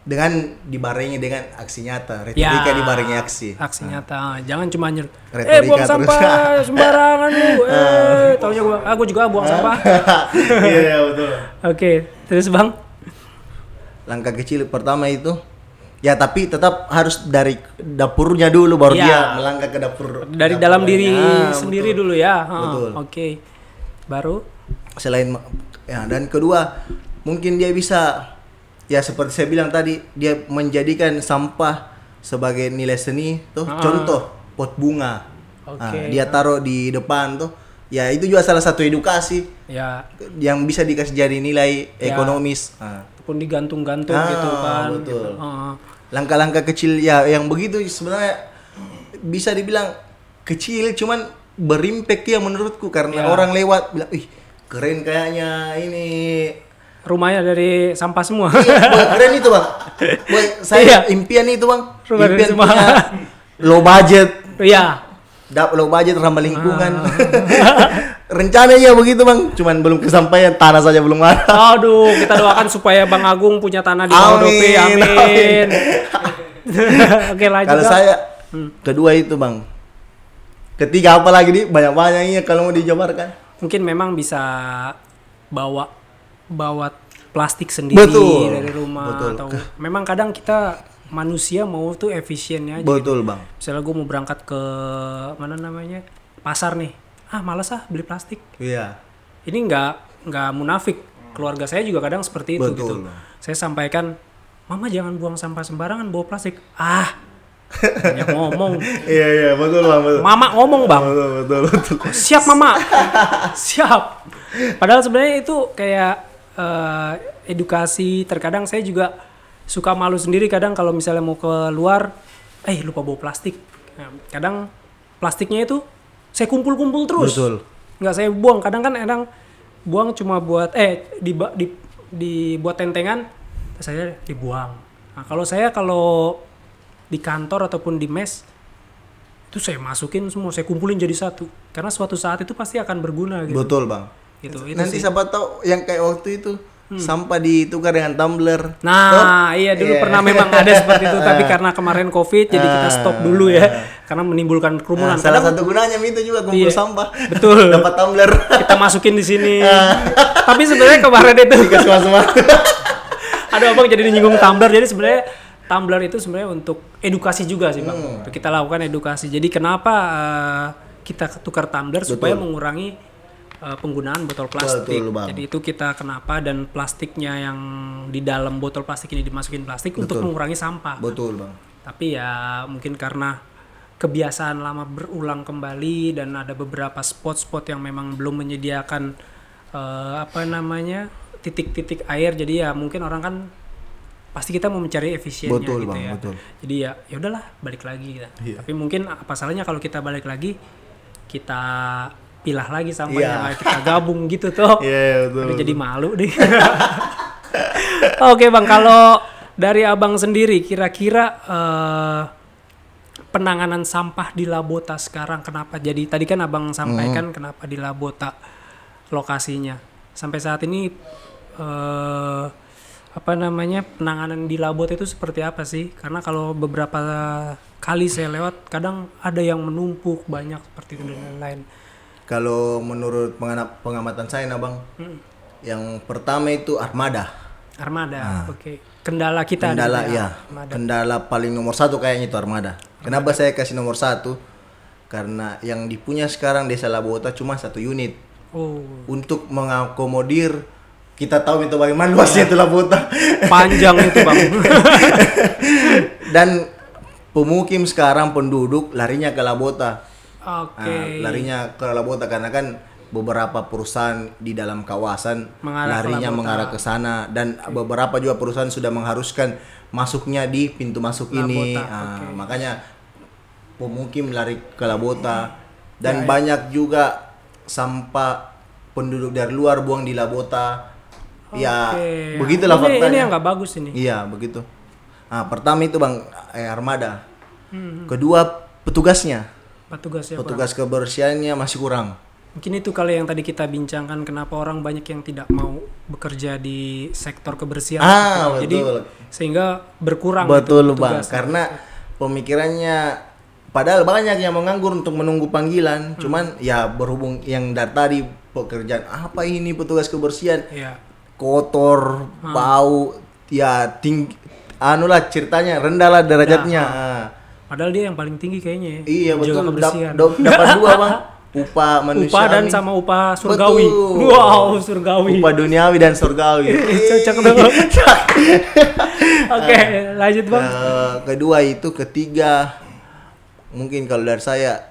dengan dibarengi dengan aksi nyata retorika ya, dibarengi aksi aksi nah. nyata ah, jangan cuma nyer retorika eh buang terus. sampah sembarangan lu ah. eh taunya gua ah juga buang ah. sampah iya yeah, betul oke okay, terus bang langkah kecil pertama itu ya tapi tetap harus dari dapurnya dulu baru ya. dia melangkah ke dapur dari dapurnya. dalam diri ya, sendiri betul. dulu ya betul oke okay. baru selain ya dan kedua mungkin dia bisa ya seperti saya bilang tadi dia menjadikan sampah sebagai nilai seni tuh -huh. Ah. contoh pot bunga okay. nah, dia taruh di depan tuh ya itu juga salah satu edukasi ya yang bisa dikasih jadi nilai ya. ekonomis nah. pun digantung-gantung ah, gitu kan gitu. betul. Gitu. uh langkah-langkah kecil ya yang begitu sebenarnya bisa dibilang kecil cuman berimpact ya menurutku karena ya. orang lewat bilang ih keren kayaknya ini rumahnya dari sampah semua. Iya, boy, keren itu bang. Boy, saya iya. impian itu bang. Rumah impian semua. low budget. Iya. Dap low budget ramah lingkungan. Ah. Rencananya begitu bang, cuman belum kesampaian tanah saja belum ada. Aduh, kita doakan supaya Bang Agung punya tanah di Baudope. Amin. Amin. Oke lanjut. Kalau saya hmm. kedua itu bang. Ketiga apa lagi nih banyak banyaknya kalau mau dijabarkan. Mungkin memang bisa bawa bawa plastik sendiri betul, dari rumah betul. atau memang kadang kita manusia mau tuh efisien ya gitu. betul bang misalnya gue mau berangkat ke mana namanya pasar nih ah males ah beli plastik iya ini nggak nggak munafik keluarga saya juga kadang seperti itu betul, gitu saya sampaikan mama jangan buang sampah sembarangan bawa plastik ah banyak ngomong iya iya betul lah betul mama ngomong bang betul betul, betul. siap mama siap padahal sebenarnya itu kayak uh, edukasi terkadang saya juga suka malu sendiri kadang kalau misalnya mau keluar eh lupa bawa plastik ya, kadang plastiknya itu saya kumpul-kumpul terus Betul. nggak saya buang kadang kan kadang buang cuma buat eh di di dibuat tentengan saya dibuang nah kalau saya kalau di kantor ataupun di mes itu saya masukin semua saya kumpulin jadi satu karena suatu saat itu pasti akan berguna gitu betul bang gitu. Itu Nanti sih. siapa tahu yang kayak waktu itu hmm. sampah ditukar dengan tumbler. Nah, stop. iya dulu yeah. pernah memang ada seperti itu, tapi ah. karena kemarin covid jadi kita ah. stop dulu ya, karena menimbulkan kerumunan. Nah, salah satu gunanya itu juga kumpul iya, sampah. Betul. Dapat tumbler. Kita masukin di sini. Ah. tapi sebenarnya kemarin itu. ada abang jadi nyinggung tumbler, jadi sebenarnya Tumblr itu sebenarnya untuk edukasi juga sih bang. Hmm. Kita lakukan edukasi. Jadi kenapa uh, kita tukar Tumblr Betul. supaya mengurangi Eh, penggunaan botol plastik. Betul, Jadi itu kita kenapa dan plastiknya yang di dalam botol plastik ini dimasukin plastik Betul. untuk mengurangi sampah. Betul, Bang. Tapi ya mungkin karena kebiasaan lama berulang kembali dan ada beberapa spot-spot yang memang belum menyediakan uh, apa namanya? titik-titik air. Jadi ya mungkin orang kan pasti kita mau mencari efisiennya betul, gitu bang, ya. Betul. Jadi ya ya udahlah balik lagi kita. Iya. Tapi mungkin apa salahnya kalau kita balik lagi kita pilah lagi sampai iya. yeah. yang kita gabung gitu tuh. Iya, yeah, betul. Aduh, jadi malu deh. Oke, Bang, kalau dari Abang sendiri kira-kira uh, penanganan sampah di Labota sekarang kenapa jadi tadi kan Abang sampaikan mm. kenapa di Labota lokasinya. Sampai saat ini uh, apa namanya penanganan di labot itu seperti apa sih? Karena kalau beberapa kali saya lewat kadang ada yang menumpuk banyak seperti itu dan lain-lain. Kalau menurut pengamatan saya, nah bang, hmm. yang pertama itu armada. Armada, nah. oke. Okay. Kendala kita. Kendala, ya. Armada. Kendala paling nomor satu kayaknya itu armada. armada. Kenapa saya kasih nomor satu? Karena yang dipunya sekarang Desa Labota cuma satu unit. Oh. Untuk mengakomodir kita tahu itu bagaimana luasnya itu Labota. Panjang itu bang. Dan pemukim sekarang penduduk larinya ke Labota Okay. uh, larinya ke Labota karena kan beberapa perusahaan di dalam kawasan mengarah larinya ke mengarah ke sana dan okay. beberapa juga perusahaan sudah mengharuskan masuknya di pintu masuk Labota. ini. uh, ah, okay. makanya pemukim lari ke Labota hmm. dan ya, ya. banyak ya. juga sampah penduduk dari luar buang di Labota. Okay. Ya, begitulah ini, faktanya. Ini yang nggak bagus ini. Iya, begitu. Nah, pertama itu Bang eh, Armada. Hmm. hmm. Kedua petugasnya petugas ya petugas kurang. kebersihannya masih kurang mungkin itu kali yang tadi kita bincangkan kenapa orang banyak yang tidak mau bekerja di sektor kebersihan ah, betul. jadi sehingga berkurang betul gitu, bang karena pemikirannya padahal banyak yang menganggur untuk menunggu panggilan hmm. cuman ya berhubung yang dari tadi pekerjaan apa ini petugas kebersihan ya. kotor hmm. bau ya tinggi anulah ceritanya rendahlah derajatnya ya, hmm. ah. Padahal dia yang paling tinggi kayaknya ya. Iya betul. Kebersihan. Dap, dapat dua bang. Upa manusiawi. Upa dan sama upa surgawi. Betul. Wow surgawi. Upa duniawi dan surgawi. Cocok dong. Oke okay, uh, lanjut bang. Uh, kedua itu ketiga mungkin kalau dari saya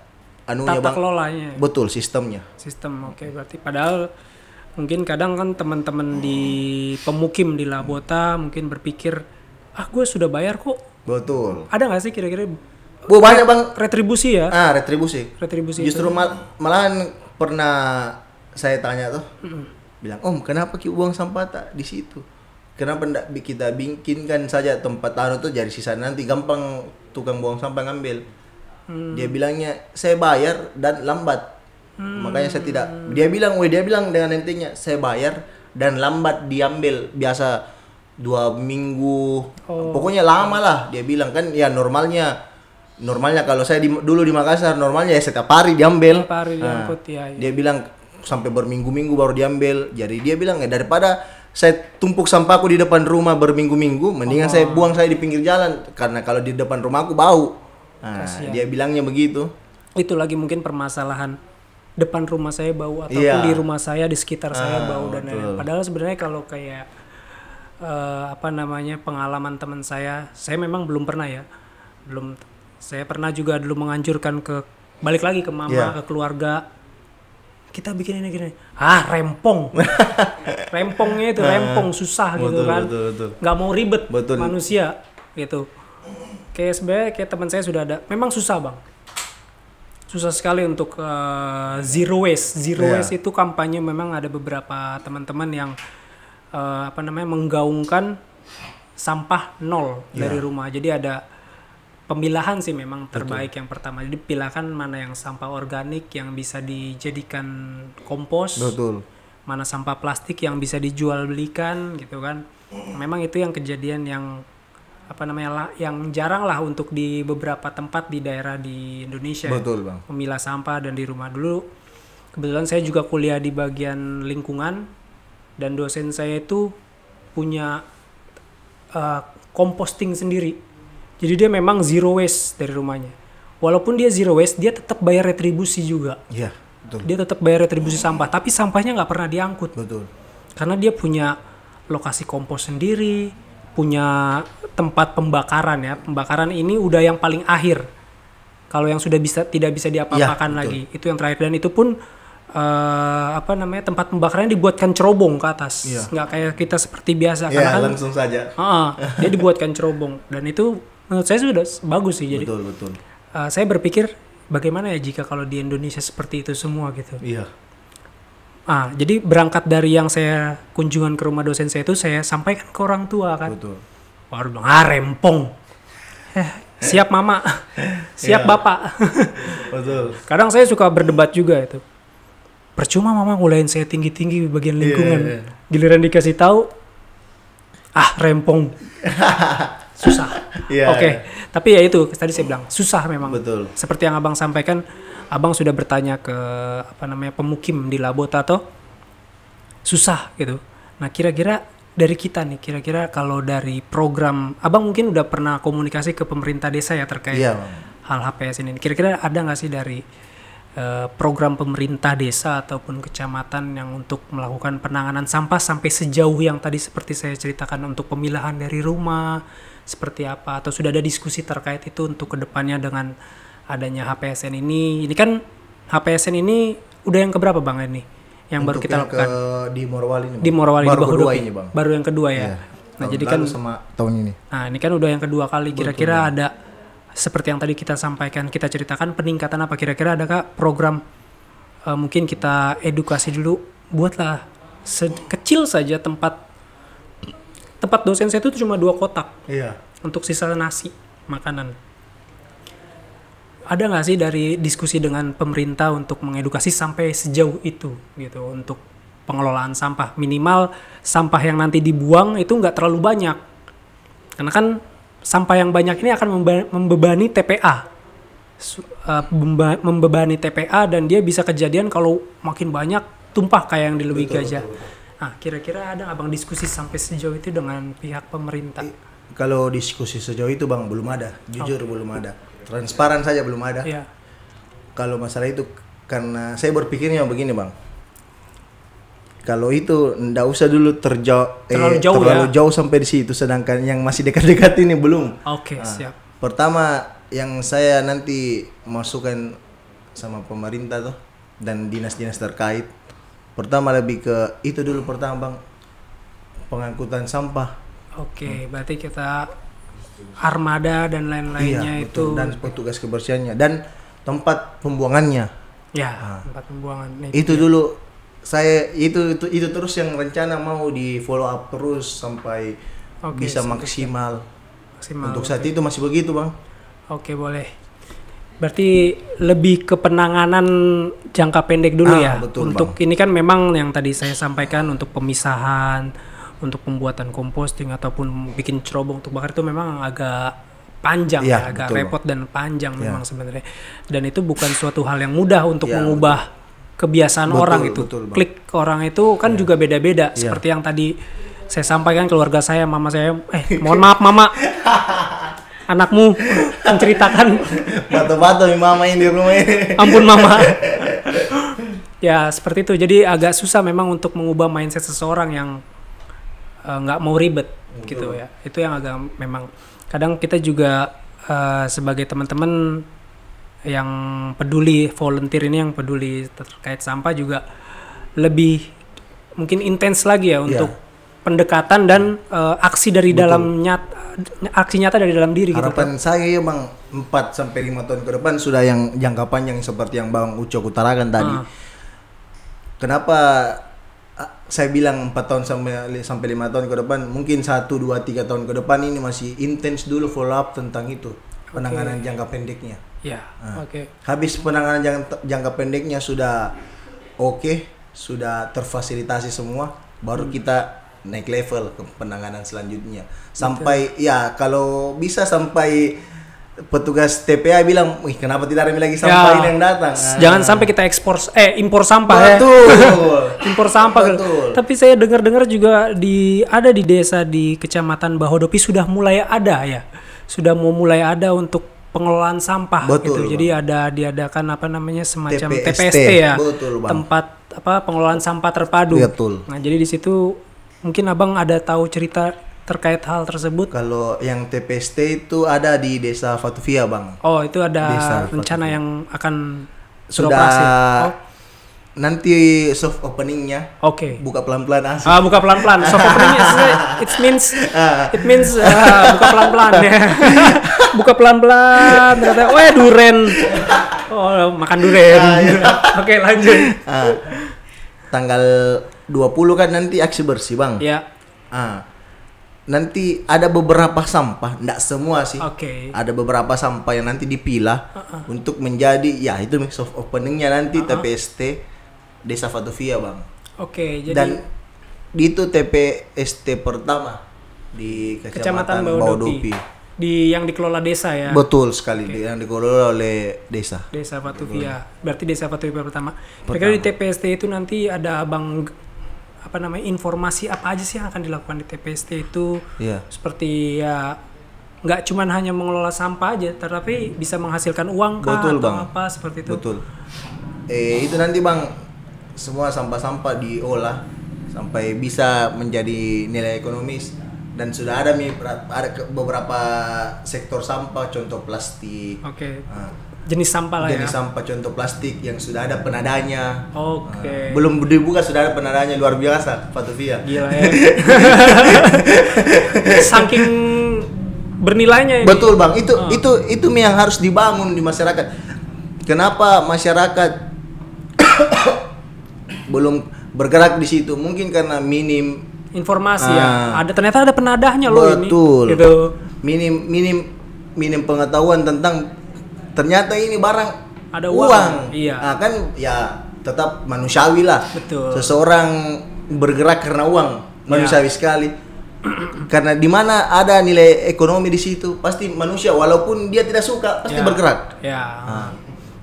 anunya Tata bang. kelolanya. Betul sistemnya. Sistem oke okay, berarti padahal mungkin kadang kan teman-teman hmm. di pemukim di Labota mungkin berpikir ah gue sudah bayar kok Betul. Ada nggak sih kira-kira Bu banyak bang retribusi ya? Ah retribusi. Retribusi. Justru Mal malahan pernah saya tanya tuh, mm bilang Om kenapa ki uang sampah tak di situ? Kenapa ndak kita bikinkan saja tempat taruh tuh dari sisa nanti gampang tukang buang sampah ngambil. Hmm. Dia bilangnya saya bayar dan lambat. Hmm. Makanya saya tidak. Dia bilang, weh dia bilang dengan intinya saya bayar dan lambat diambil biasa dua minggu oh. pokoknya lama lah dia bilang kan ya normalnya normalnya kalau saya di, dulu di Makassar normalnya ya setiap hari diambil setiap hari nah, diangkut ya, ya dia bilang sampai berminggu-minggu baru diambil jadi dia bilang ya daripada saya tumpuk sampahku di depan rumah berminggu-minggu mendingan oh. saya buang saya di pinggir jalan karena kalau di depan rumahku bau nah, dia bilangnya begitu itu lagi mungkin permasalahan depan rumah saya bau ataupun yeah. di rumah saya di sekitar ah, saya bau dan lain-lain padahal sebenarnya kalau kayak uh, apa namanya pengalaman teman saya saya memang belum pernah ya belum saya pernah juga dulu menganjurkan ke balik lagi ke mama yeah. ke keluarga kita bikin ini gini ah rempong rempongnya itu ah, rempong susah gitu betul, gitu kan betul, betul. nggak mau ribet betul. manusia gitu kayak sebenarnya kayak teman saya sudah ada memang susah bang susah sekali untuk uh, zero waste zero yeah. waste itu kampanye memang ada beberapa teman-teman yang uh, apa namanya menggaungkan sampah nol yeah. dari rumah. Jadi ada pemilahan sih memang terbaik Betul. yang pertama. Jadi pilahkan mana yang sampah organik yang bisa dijadikan kompos. Betul. Mana sampah plastik yang bisa dijual belikan gitu kan. Memang itu yang kejadian yang apa namanya lah yang jarang lah untuk di beberapa tempat di daerah di Indonesia. Ya. Betul, Bang. Memilah sampah dan di rumah dulu. Kebetulan saya juga kuliah di bagian lingkungan dan dosen saya itu punya uh, eh, composting sendiri jadi dia memang zero waste dari rumahnya walaupun dia zero waste dia tetap bayar retribusi juga iya betul dia tetap bayar retribusi sampah tapi sampahnya nggak pernah diangkut betul karena dia punya lokasi kompos sendiri punya tempat pembakaran ya pembakaran ini udah yang paling akhir kalau yang sudah bisa tidak bisa iya, diapa-apakan yeah, lagi itu yang terakhir dan itu pun uh, apa namanya tempat pembakarannya dibuatkan cerobong ke atas yeah. nggak kayak kita seperti biasa yeah, kan langsung saja uh, dia dibuatkan cerobong dan itu menurut saya sudah bagus sih jadi betul uh, saya berpikir bagaimana ya jika kalau di Indonesia seperti itu semua gitu iya yeah. Ah, jadi berangkat dari yang saya kunjungan ke rumah dosen saya itu saya sampaikan ke orang tua kan. Betul. Baru bilang, ah rempong. Eh, siap mama, siap iya. bapak. Betul. Kadang saya suka berdebat juga itu percuma mama ngulain saya tinggi-tinggi di bagian iya, lingkungan. Yeah, yeah. Giliran dikasih tahu ah rempong. susah. yeah, Oke, okay. Iya. yeah. tapi ya itu tadi saya bilang susah memang. Betul. Seperti yang Abang sampaikan, Abang sudah bertanya ke apa namanya pemukim di Labota atau susah gitu. Nah, kira-kira dari kita nih, kira-kira kalau dari program Abang mungkin udah pernah komunikasi ke pemerintah desa ya terkait yeah, hal HPS ini. Kira-kira ada nggak sih dari Eh, program pemerintah desa ataupun kecamatan yang untuk melakukan penanganan sampah sampai sejauh yang tadi seperti saya ceritakan untuk pemilahan dari rumah seperti apa atau sudah ada diskusi terkait itu untuk kedepannya dengan adanya HPSN ini ini kan HPSN ini udah yang keberapa bang ini yang untuk baru kita yang lakukan di Morowali ini bang. di Morowali baru kedua ini bang baru yang kedua ya, ya. nah jadi kan sama tahun ini nah ini kan udah yang kedua kali kira-kira ada seperti yang tadi kita sampaikan, kita ceritakan peningkatan apa kira-kira ada kak program uh, mungkin kita edukasi dulu buatlah kecil saja tempat tempat dosen saya itu cuma dua kotak iya. untuk sisa nasi makanan. Ada nggak sih dari diskusi dengan pemerintah untuk mengedukasi sampai sejauh itu gitu untuk pengelolaan sampah minimal sampah yang nanti dibuang itu nggak terlalu banyak karena kan sampah yang banyak ini akan membebani TPA eh, membebani TPA dan dia bisa kejadian kalau makin banyak tumpah kayak yang di Lewi Gajah. Nah, kira-kira ada abang diskusi sampai sejauh itu dengan pihak pemerintah? Kalau diskusi sejauh itu bang belum ada, jujur okay. belum ada, transparan saja belum ada. Yeah. Kalau masalah itu karena saya berpikirnya begini bang, kalau itu ndak usah dulu terjau eh, terlalu jauh terlalu ya? jauh sampai di situ sedangkan yang masih dekat-dekat ini belum oke okay, nah, siap pertama yang saya nanti masukkan sama pemerintah tuh dan dinas-dinas terkait pertama lebih ke itu dulu pertama bang pengangkutan sampah oke okay, hmm. berarti kita armada dan lain-lainnya iya, itu dan petugas kebersihannya dan tempat pembuangannya ya nah, tempat pembuangan itu, itu iya. dulu saya itu itu itu terus yang rencana mau di follow up terus sampai okay, bisa maksimal. maksimal. Untuk saat okay. itu masih begitu, Bang. Oke, okay, boleh. Berarti lebih ke penanganan jangka pendek dulu ah, ya. Betul, untuk bang. ini kan memang yang tadi saya sampaikan untuk pemisahan, untuk pembuatan komposting ataupun bikin cerobong untuk bakar itu memang agak panjang ya, ya agak betul, repot bang. dan panjang ya. memang sebenarnya. Dan itu bukan suatu hal yang mudah untuk ya, mengubah betul kebiasaan betul, orang itu. Betul, Klik orang itu kan yeah. juga beda-beda. Yeah. Seperti yang tadi saya sampaikan keluarga saya, mama saya, eh mohon maaf mama. Anakmu menceritakan batu-batu mama ini di rumah ini. Ampun mama. ya, seperti itu. Jadi agak susah memang untuk mengubah mindset seseorang yang eh, nggak uh, mau ribet betul. gitu ya. Itu yang agak memang kadang kita juga uh, sebagai teman-teman yang peduli volunteer ini yang peduli terkait sampah juga lebih mungkin intens lagi ya iya. untuk yeah. pendekatan dan uh, aksi dari Betul. dalam nyata aksi nyata dari dalam diri gitu, Harapan gitu. saya emang ya, empat 4 sampai lima tahun ke depan sudah yang jangka panjang seperti yang Bang uco utarakan tadi. Uh. Kenapa saya bilang 4 tahun sampai sampai lima tahun ke depan, mungkin satu dua tiga tahun ke depan ini masih intens dulu follow up tentang itu, penanganan okay. jangka pendeknya. Ya. Nah. Oke. Okay. Habis penanganan jangka, jangka pendeknya sudah oke, okay, sudah terfasilitasi semua, baru hmm. kita naik level ke penanganan selanjutnya. Sampai Betul. ya kalau bisa sampai petugas TPA bilang, "Wih, kenapa tidak ada lagi sampah ya. ini yang datang?" Nah. Jangan sampai kita ekspor eh impor sampah ya. Betul. ya. impor sampah. Betul. Tapi saya dengar-dengar juga di ada di desa di Kecamatan Bahodopi sudah mulai ada ya. Sudah mau mulai ada untuk pengelolaan sampah gitu. Betul, gitu. Bang. Jadi ada diadakan apa namanya semacam TPST, TPST ya. Betul, bang. Tempat apa pengelolaan sampah terpadu. Iya, betul. Nah, jadi di situ mungkin Abang ada tahu cerita terkait hal tersebut? Kalau yang TPST itu ada di Desa Fatuvia, Bang. Oh, itu ada desa rencana yang akan sudah Oh nanti soft openingnya. Oke. Okay. Buka pelan-pelan asik. Ah, buka pelan-pelan. Soft openingnya uh, it means ah. it means uh, buka pelan-pelan ya. buka pelan-pelan. Ternyata, oh wah duren. Oh, makan duren. uh, ah, iya. Oke, okay, lanjut. Ah, tanggal 20 kan nanti aksi bersih, Bang. Iya. Yeah. Ah. Nanti ada beberapa sampah, tidak semua sih. Oke. Okay. Ada beberapa sampah yang nanti dipilah uh -uh. untuk menjadi ya itu soft openingnya nanti uh -uh. TPST Desa Fatovia bang. Oke, jadi dan di itu TPST pertama di Kecamatan, Kecamatan Baudopi. Di yang dikelola desa ya. Betul sekali, Oke. yang dikelola oleh desa. Desa Fatuvia. Berarti Desa Fatuvia pertama. pertama. di TPST itu nanti ada bang apa namanya informasi apa aja sih yang akan dilakukan di TPST itu? Yeah. Seperti ya nggak cuman hanya mengelola sampah aja, tetapi bisa menghasilkan uang kah Betul, atau bang. apa seperti itu. Betul. Eh itu nanti bang semua sampah-sampah diolah sampai bisa menjadi nilai ekonomis dan sudah ada mi ada beberapa sektor sampah contoh plastik oke okay. uh, jenis sampah lah jenis ya jenis sampah contoh plastik yang sudah ada penadanya oke okay. uh, belum dibuka sudah ada penadanya luar biasa Fatuvia gila ya saking bernilainya ini. betul bang itu uh. itu itu yang harus dibangun di masyarakat kenapa masyarakat belum bergerak di situ mungkin karena minim informasi uh, ya ah, ada ternyata ada penadahnya loh ini gitu. minim minim minim pengetahuan tentang ternyata ini barang ada uang, uang. iya nah, kan ya tetap manusiawi lah betul seseorang bergerak karena uang iya. manusiawi ya. sekali karena di mana ada nilai ekonomi di situ pasti manusia walaupun dia tidak suka pasti ya. bergerak ya nah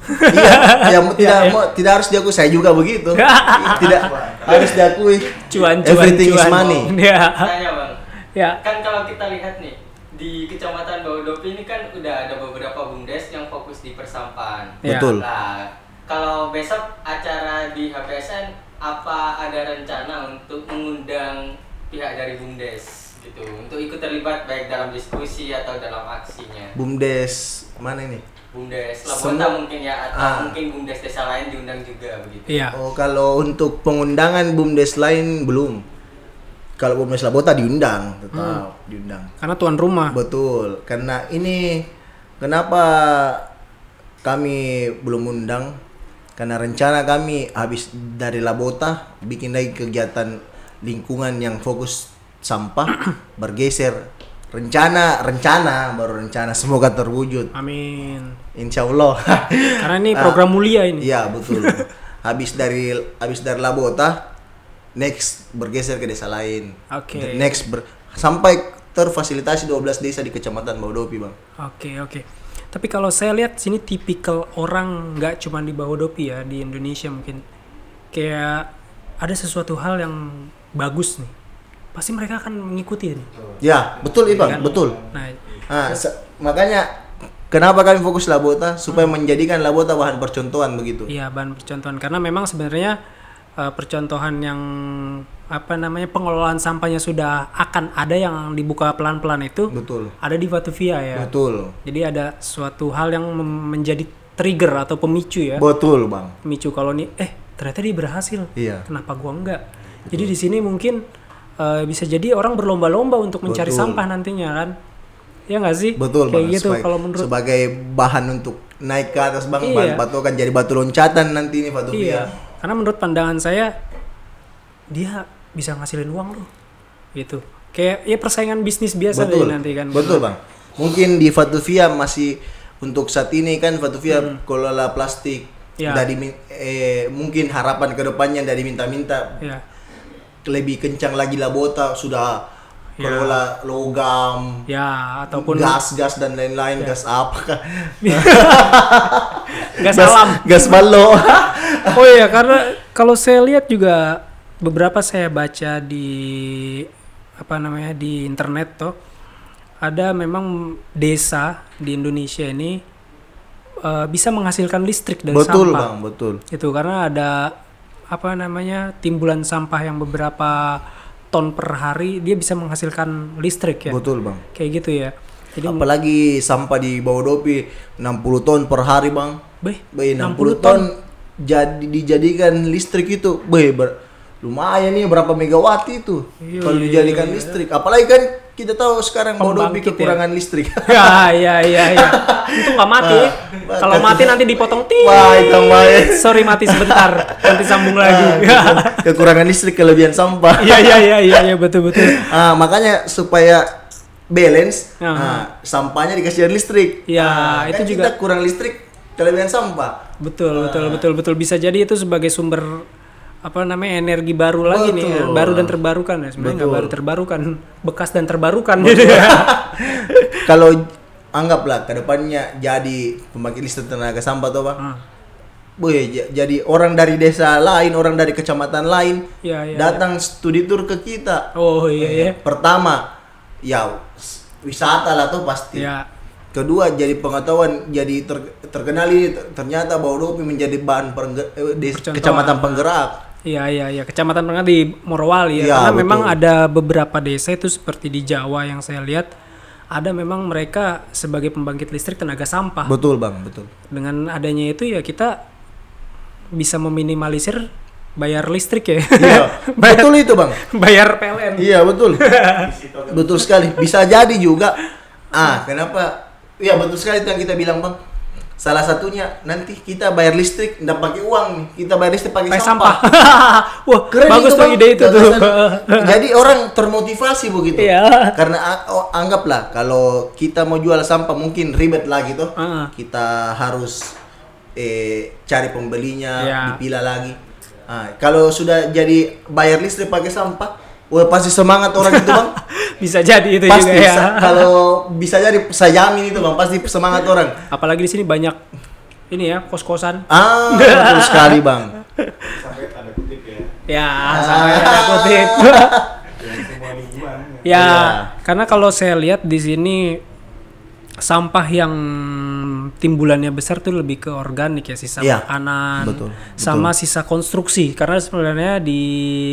iya, ya, tidak ya, ya. Mau, tidak harus diakui saya juga begitu. tidak harus diakui. Cuan, cuan, Everything cuan. is money. Ya. Tanya bang. Ya. Kan kalau kita lihat nih di kecamatan Bawodopi ini kan udah ada beberapa bumdes yang fokus di persampahan. Ya. Betul. Nah, kalau besok acara di HPSN apa ada rencana untuk mengundang pihak dari bumdes gitu untuk ikut terlibat baik dalam diskusi atau dalam aksinya? Bumdes mana ini? bumdes Labonta mungkin ya atau ah. mungkin bumdes desa lain diundang juga begitu. Iya. Oh kalau untuk pengundangan bumdes lain belum. Kalau bumdes labota diundang tetap hmm. diundang. Karena tuan rumah. Betul. Karena ini kenapa kami belum undang karena rencana kami habis dari Labota bikin lagi kegiatan lingkungan yang fokus sampah bergeser rencana rencana baru rencana semoga terwujud amin insya Allah karena ini program uh, mulia ini iya betul habis dari habis dari Labota next bergeser ke desa lain oke okay. next ber, sampai terfasilitasi 12 desa di kecamatan Baudopi bang oke okay, oke okay. tapi kalau saya lihat sini tipikal orang nggak cuma di Baudopi ya di Indonesia mungkin kayak ada sesuatu hal yang bagus nih pasti mereka akan mengikuti ini. Ya, betul Ivan, kan? betul. Nah, nah makanya Kenapa kami fokus Labota supaya hmm. menjadikan Labota bahan percontohan begitu? Iya, bahan percontohan karena memang sebenarnya uh, percontohan yang apa namanya pengelolaan sampahnya sudah akan ada yang dibuka pelan-pelan itu. Betul. Ada di Batuvia ya. Betul. Jadi ada suatu hal yang menjadi trigger atau pemicu ya. Betul, Bang. Pemicu kalau nih eh ternyata dia berhasil. Iya. Kenapa gua enggak? Betul. Jadi di sini mungkin Eh, bisa jadi orang berlomba-lomba untuk mencari sampah nantinya kan ya nggak sih betul kayak banget. gitu sebagai, kalau menurut sebagai bahan untuk naik ke atas bang iya. batu kan jadi batu loncatan nanti ini Fatu iya. Ya. karena menurut pandangan saya dia bisa ngasilin uang loh gitu kayak ya persaingan bisnis biasa betul. nanti kan betul bang mungkin di Fatuvia masih untuk saat ini kan Fatuvia hmm. kelola plastik ya. dari eh, mungkin harapan kedepannya dari minta-minta ya lebih kencang lagi lah botak sudah ya. kelola ya. logam ya ataupun gas gas dan lain-lain ya. gas apa kan? gas, gas alam gas balo oh iya karena kalau saya lihat juga beberapa saya baca di apa namanya di internet tuh ada memang desa di Indonesia ini uh, bisa menghasilkan listrik dan betul, sampah. Betul bang, betul. Itu karena ada apa namanya timbulan sampah yang beberapa ton per hari dia bisa menghasilkan listrik ya. Betul bang. Kayak gitu ya. Jadi apalagi sampah di bawah dopi 60 ton per hari bang. Beh, Beh 60, 60 ton, ton jadi dijadikan listrik itu. Beh, ber, lumayan nih berapa megawatt itu iya, kalau iya, dijadikan iya, iya. listrik. Apalagi kan kita tahu sekarang bikin kekurangan ya? listrik. ya, ya, ya, ya. Itu nggak mati. Ah, Kalau mati nanti dipotong ti. Wah, itu mati. Sorry mati sebentar, nanti sambung ah, lagi. Gitu. kekurangan listrik, kelebihan sampah. Iya, iya, iya, iya, ya, betul, betul. Ah, makanya supaya balance, uh -huh. nah, ah, sampahnya dikasih listrik. Iya nah, itu kan juga. Kita kurang listrik, kelebihan sampah. Betul, nah. betul, betul, betul. Bisa jadi itu sebagai sumber apa namanya energi baru lagi nih ya. baru dan terbarukan ya sebenarnya baru terbarukan bekas dan terbarukan kalau anggaplah kedepannya jadi pembangkit listrik tenaga sampah tuh pak hmm. Boy, jadi orang dari desa lain, orang dari kecamatan lain ya, ya, datang ya. studi tour ke kita. Oh iya iya. Eh, pertama, ya wisata lah tuh pasti. Ya. Kedua, jadi pengetahuan, jadi ter, terkenali ternyata Rupi menjadi bahan perenge, eh, kecamatan penggerak Iya iya iya kecamatan Pengat di Morowali ya, ya karena betul. memang ada beberapa desa itu seperti di Jawa yang saya lihat ada memang mereka sebagai pembangkit listrik tenaga sampah. Betul bang, betul. Dengan adanya itu ya kita bisa meminimalisir bayar listrik ya. Iya, betul itu bang. Bayar PLN. Iya betul, betul sekali. Bisa jadi juga. Ah kenapa? Iya betul sekali itu yang kita bilang bang Salah satunya nanti kita bayar listrik nggak pakai uang nih, kita bayar listrik pakai sampah. sampah. Wah, keren bagus tuh ide itu tuh. Jadi orang termotivasi begitu. Iya. Karena oh, anggaplah kalau kita mau jual sampah mungkin ribet lagi tuh. Uh -huh. Kita harus eh cari pembelinya, yeah. dipilah lagi. Nah, kalau sudah jadi bayar listrik pakai sampah, Wah pasti semangat orang itu bang. bisa jadi itu pasti, juga ya. kalau bisa jadi saya yamin itu bang pasti semangat orang. Apalagi di sini banyak ini ya kos kosan. Ah betul sekali bang. Sampai ada kutip ya. Ya ah. sampai ada kutip. ya, ya iya. karena kalau saya lihat di sini sampah yang timbulannya besar tuh lebih ke organik ya sisa ya, makanan betul, sama betul. sisa konstruksi karena sebenarnya di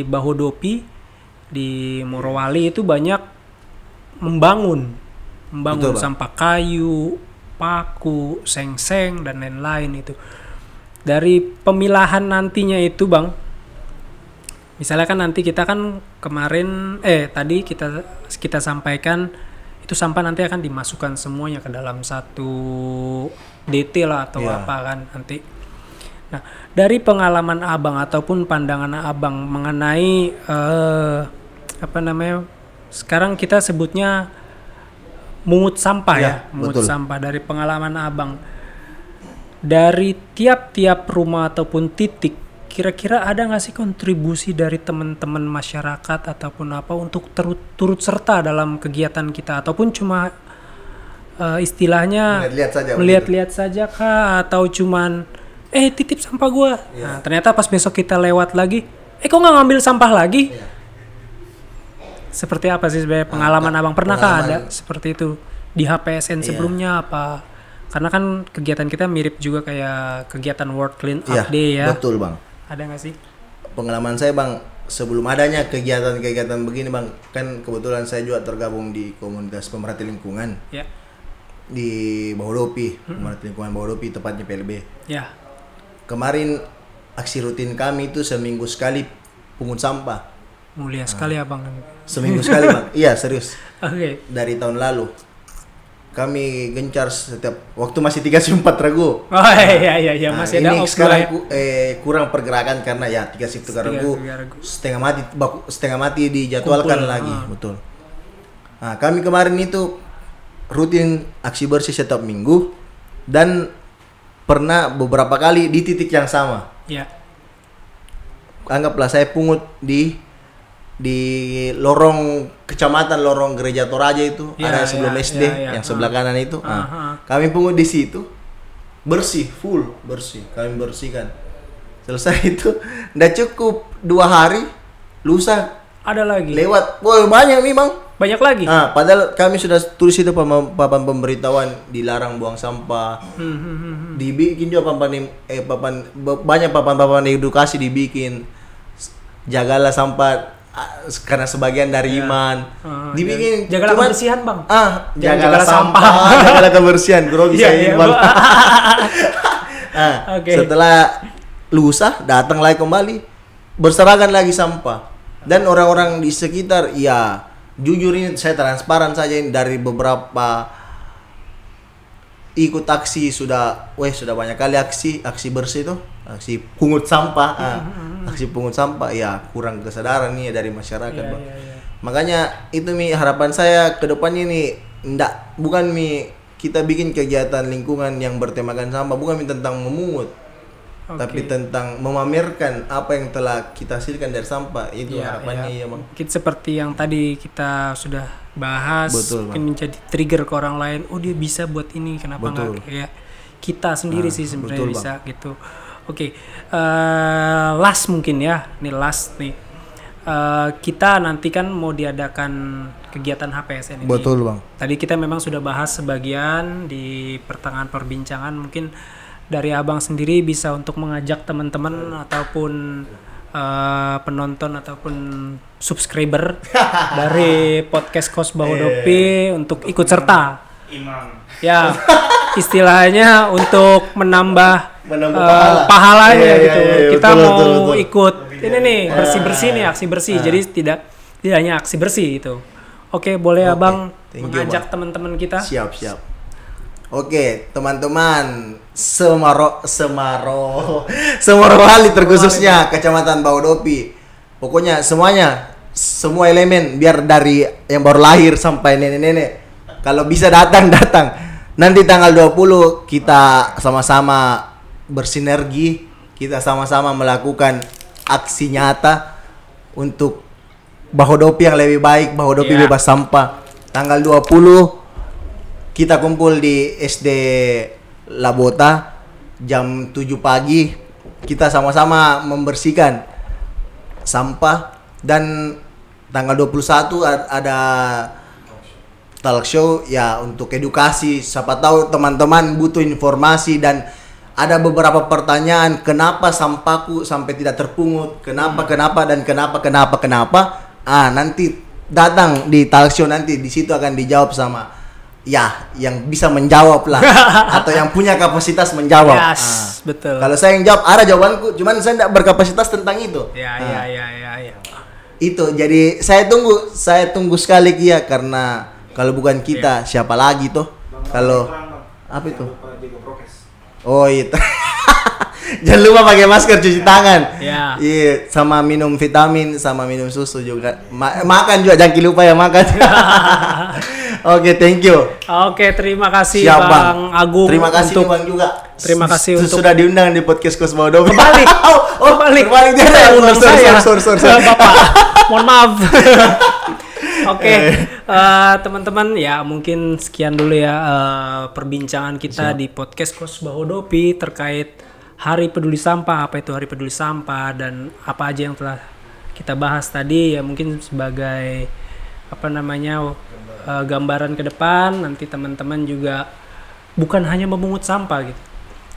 Bahodopi di Morowali itu banyak membangun membangun Betul, sampah kayu, paku, seng-seng dan lain-lain itu. Dari pemilahan nantinya itu, Bang. Misalnya kan nanti kita kan kemarin eh tadi kita kita sampaikan itu sampah nanti akan dimasukkan semuanya ke dalam satu detail atau yeah. apa kan nanti. Nah, dari pengalaman Abang ataupun pandangan Abang mengenai eh apa namanya sekarang kita sebutnya mungut sampah ya, ya mungut sampah dari pengalaman abang dari tiap-tiap rumah ataupun titik kira-kira ada nggak sih kontribusi dari teman-teman masyarakat ataupun apa untuk turut, turut serta dalam kegiatan kita ataupun cuma uh, istilahnya melihat-lihat saja melihat-lihat saja kah atau cuman eh titip sampah gua ya. nah ternyata pas besok kita lewat lagi eh kok nggak ngambil sampah lagi ya seperti apa sih sebenarnya nah, pengalaman abang pernah pengalaman. ada seperti itu di HPSN sebelumnya sebelumnya apa karena kan kegiatan kita mirip juga kayak kegiatan World Clean iya, Up iya, Day ya betul bang ada nggak sih pengalaman saya bang sebelum adanya kegiatan-kegiatan begini bang kan kebetulan saya juga tergabung di komunitas pemerhati lingkungan iya. di Baudopi hmm pemerhati lingkungan Baudopi tepatnya PLB ya kemarin aksi rutin kami itu seminggu sekali pungut sampah Mulia ah. sekali nah. abang. Seminggu sekali bang. Iya serius. Oke. Okay. Dari tahun lalu. Kami gencar setiap waktu masih 34 regu. Oh iya iya iya, iya nah, masih nah, ada ini sekarang ya. ku, eh, kurang pergerakan karena ya 34 regu, regu setengah mati baku, setengah mati dijadwalkan Kumpul. lagi, ah. betul. Nah, kami kemarin itu rutin aksi bersih setiap minggu dan pernah beberapa kali di titik yang sama. Ya. Anggaplah saya pungut di di lorong kecamatan lorong gereja Toraja itu ya, ada sebelum ya, SD ya, ya. yang sebelah ah. kanan itu uh, nah, kami pungut di situ bersih full bersih kami bersihkan selesai itu udah cukup dua hari lusa ada lagi lewat wah banyak memang banyak lagi nah, padahal kami sudah tulis itu papan pemberitahuan dilarang buang sampah hmm, hmm, hmm. hmm. dibikin juga papan eh papan banyak papan-papan edukasi dibikin jagalah sampah Ah, karena sebagian dari iya. iman. Uh, dibikin jaga cuman, kebersihan, Bang. Ah, jaga sampah, sampah. jaga kebersihan. Grogi yeah, saya yeah, Bang. nah, okay. setelah lusa datang lagi kembali berserakan lagi sampah. Dan orang-orang di sekitar ya jujur ini saya transparan saja ini dari beberapa ikut aksi sudah weh sudah banyak kali aksi aksi bersih tuh aksi ah, pungut sampah uh, ah. mm-hmm, mm-hmm. aksi ah, pungut sampah ya kurang kesadaran nih ya dari masyarakat iya, bang iya, iya. makanya itu mi harapan saya kedepannya nih ndak bukan mi kita bikin kegiatan lingkungan yang bertemakan sampah bukan mi tentang memungut okay. tapi tentang memamerkan apa yang telah kita hasilkan dari sampah itu ya, harapannya ya. ya bang. Mungkin seperti yang tadi kita sudah bahas, Betul, mungkin menjadi trigger ke orang lain. Oh dia bisa buat ini, kenapa nggak ya? Kita sendiri nah, sih sebenarnya betul, bisa bang. gitu. Oke, okay. uh, eh, last mungkin ya, ini last nih. Uh, kita nanti kan mau diadakan kegiatan HPSN ini. Betul bang. Tadi kita memang sudah bahas sebagian di pertengahan perbincangan mungkin dari abang sendiri bisa untuk mengajak teman-teman ataupun uh, penonton ataupun subscriber dari podcast Kos Bahodopi untuk ikut serta. Imam. Ya, istilahnya untuk menambah menambah eh, uh, pahala. pahalanya yeah, iya, gitu. Yeah, yeah, kita betul, mau betul, betul. ikut ini nih iya. bersih-bersih nih aksi bersih. Iya. Jadi tidak tidak hanya aksi bersih itu. Oke, boleh okay. Abang Thank mengajak teman-teman kita? Siap, siap. Oke, teman-teman, Semaro Semaro Semaro Halit terkhususnya Kecamatan Baudopi. Pokoknya semuanya semua elemen biar dari yang baru lahir sampai nenek-nenek kalau bisa datang datang. Nanti tanggal 20 kita sama-sama bersinergi, kita sama-sama melakukan aksi nyata untuk Bahodopi yang lebih baik, Bahodopi yeah. bebas sampah. Tanggal 20 kita kumpul di SD Labota jam 7 pagi. Kita sama-sama membersihkan sampah dan tanggal 21 ada talk show ya untuk edukasi siapa tahu teman-teman butuh informasi dan ada beberapa pertanyaan kenapa sampahku sampai tidak terpungut kenapa hmm. kenapa dan kenapa kenapa kenapa ah nanti datang di talkshow nanti di situ akan dijawab sama ya yang bisa menjawab lah atau yang punya kapasitas menjawab yes, ah. betul kalau saya yang jawab ada jawabanku cuman saya tidak berkapasitas tentang itu ya ah. ya ya ya ya itu jadi saya tunggu saya tunggu sekali Kia karena kalau bukan kita ya. siapa lagi tuh kalau apa itu Oh itu. Jangan lupa pakai masker, cuci ya. tangan. Iya. Yeah. Iya, sama minum vitamin, sama minum susu juga. Ma makan juga jangan lupa ya makan. Oke, okay, thank you. Oke, okay, terima kasih Siap, Bang. bang Agung. Terima kasih untuk, Bang juga. Terima kasih untuk sudah diundang di podcast Kosmo Dobi. Kembali. oh, oh, balik. Balik dia. Sorry, sorry, sorry, sorry. Bapak, mohon maaf. Oke, okay. uh, eh. eh, teman-teman ya mungkin sekian dulu ya uh, perbincangan kita Siap. di podcast Kos Bahodopi terkait Hari Peduli Sampah, apa itu Hari Peduli Sampah dan apa aja yang telah kita bahas tadi ya mungkin sebagai apa namanya uh, gambaran ke depan nanti teman-teman juga bukan hanya memungut sampah gitu.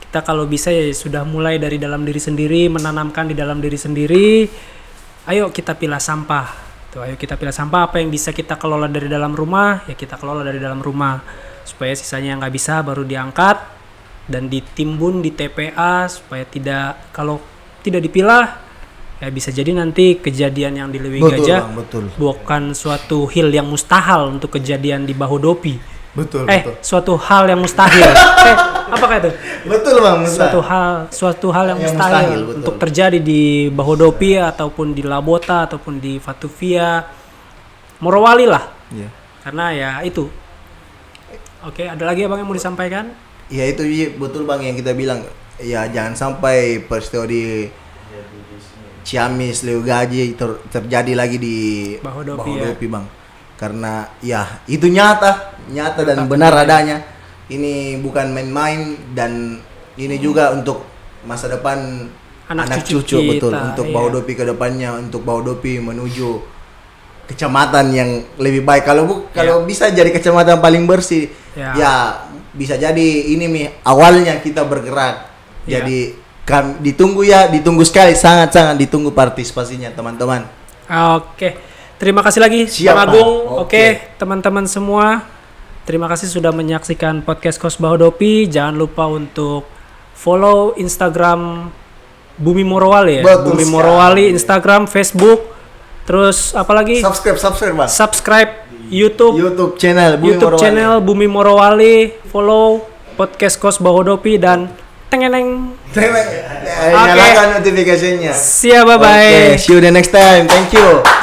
Kita kalau bisa ya sudah mulai dari dalam diri sendiri, menanamkan di dalam diri sendiri. Ayo kita pilah sampah gitu. ayo kita pilih sampah apa yang bisa kita kelola dari dalam rumah, ya kita kelola dari dalam rumah. Supaya sisanya yang nggak bisa baru diangkat dan ditimbun di TPA supaya tidak kalau tidak dipilah ya bisa jadi nanti kejadian yang di Lewi Gajah betul. bukan suatu hil yang mustahil untuk kejadian di Bahodopi. Betul, eh, betul. suatu hal yang mustahil. eh, Apakah itu? Betul Bang Mustahil. Suatu hal suatu hal yang, yang mustahil, mustahil untuk terjadi di Bahodopi ataupun di Labota ataupun di Fatuvia Morowali lah. Iya. Karena ya itu. Oke, ada lagi ya Bang yang mau disampaikan? Ya itu iya, betul Bang yang kita bilang. Ya jangan sampai peristiwa di Ciamis, Leo Gaji ter terjadi lagi di Bahodopi, Bahodopi ya. Bang. Karena ya itu nyata, nyata dan benar adanya ini bukan main-main dan ini hmm. juga untuk masa depan anak, anak cucu, cucu kita, betul untuk iya. bawa dopi ke depannya untuk bawa dopi menuju kecamatan yang lebih baik kalau bu kalau iya. bisa jadi kecamatan paling bersih yeah. ya bisa jadi ini mi awalnya kita bergerak yeah. jadi kami ditunggu ya ditunggu sekali sangat sangat ditunggu partisipasinya teman-teman oke okay. terima kasih lagi Siap, Agung oke okay. okay. teman-teman semua Terima kasih sudah menyaksikan podcast Kos Bahodopi. Jangan lupa untuk follow Instagram Bumi Morowali ya. Betul Bumi sekali. Morowali Instagram, Facebook. Terus apalagi? Subscribe, subscribe, Mas. Subscribe YouTube YouTube channel Bumi YouTube Morowali. channel Bumi Morowali. Follow podcast Kos Bahodopi dan tengeneng. Tengeneng. Okay. Nyalakan notifikasinya. Siap, ya, bye-bye. Okay, see you the next time. Thank you.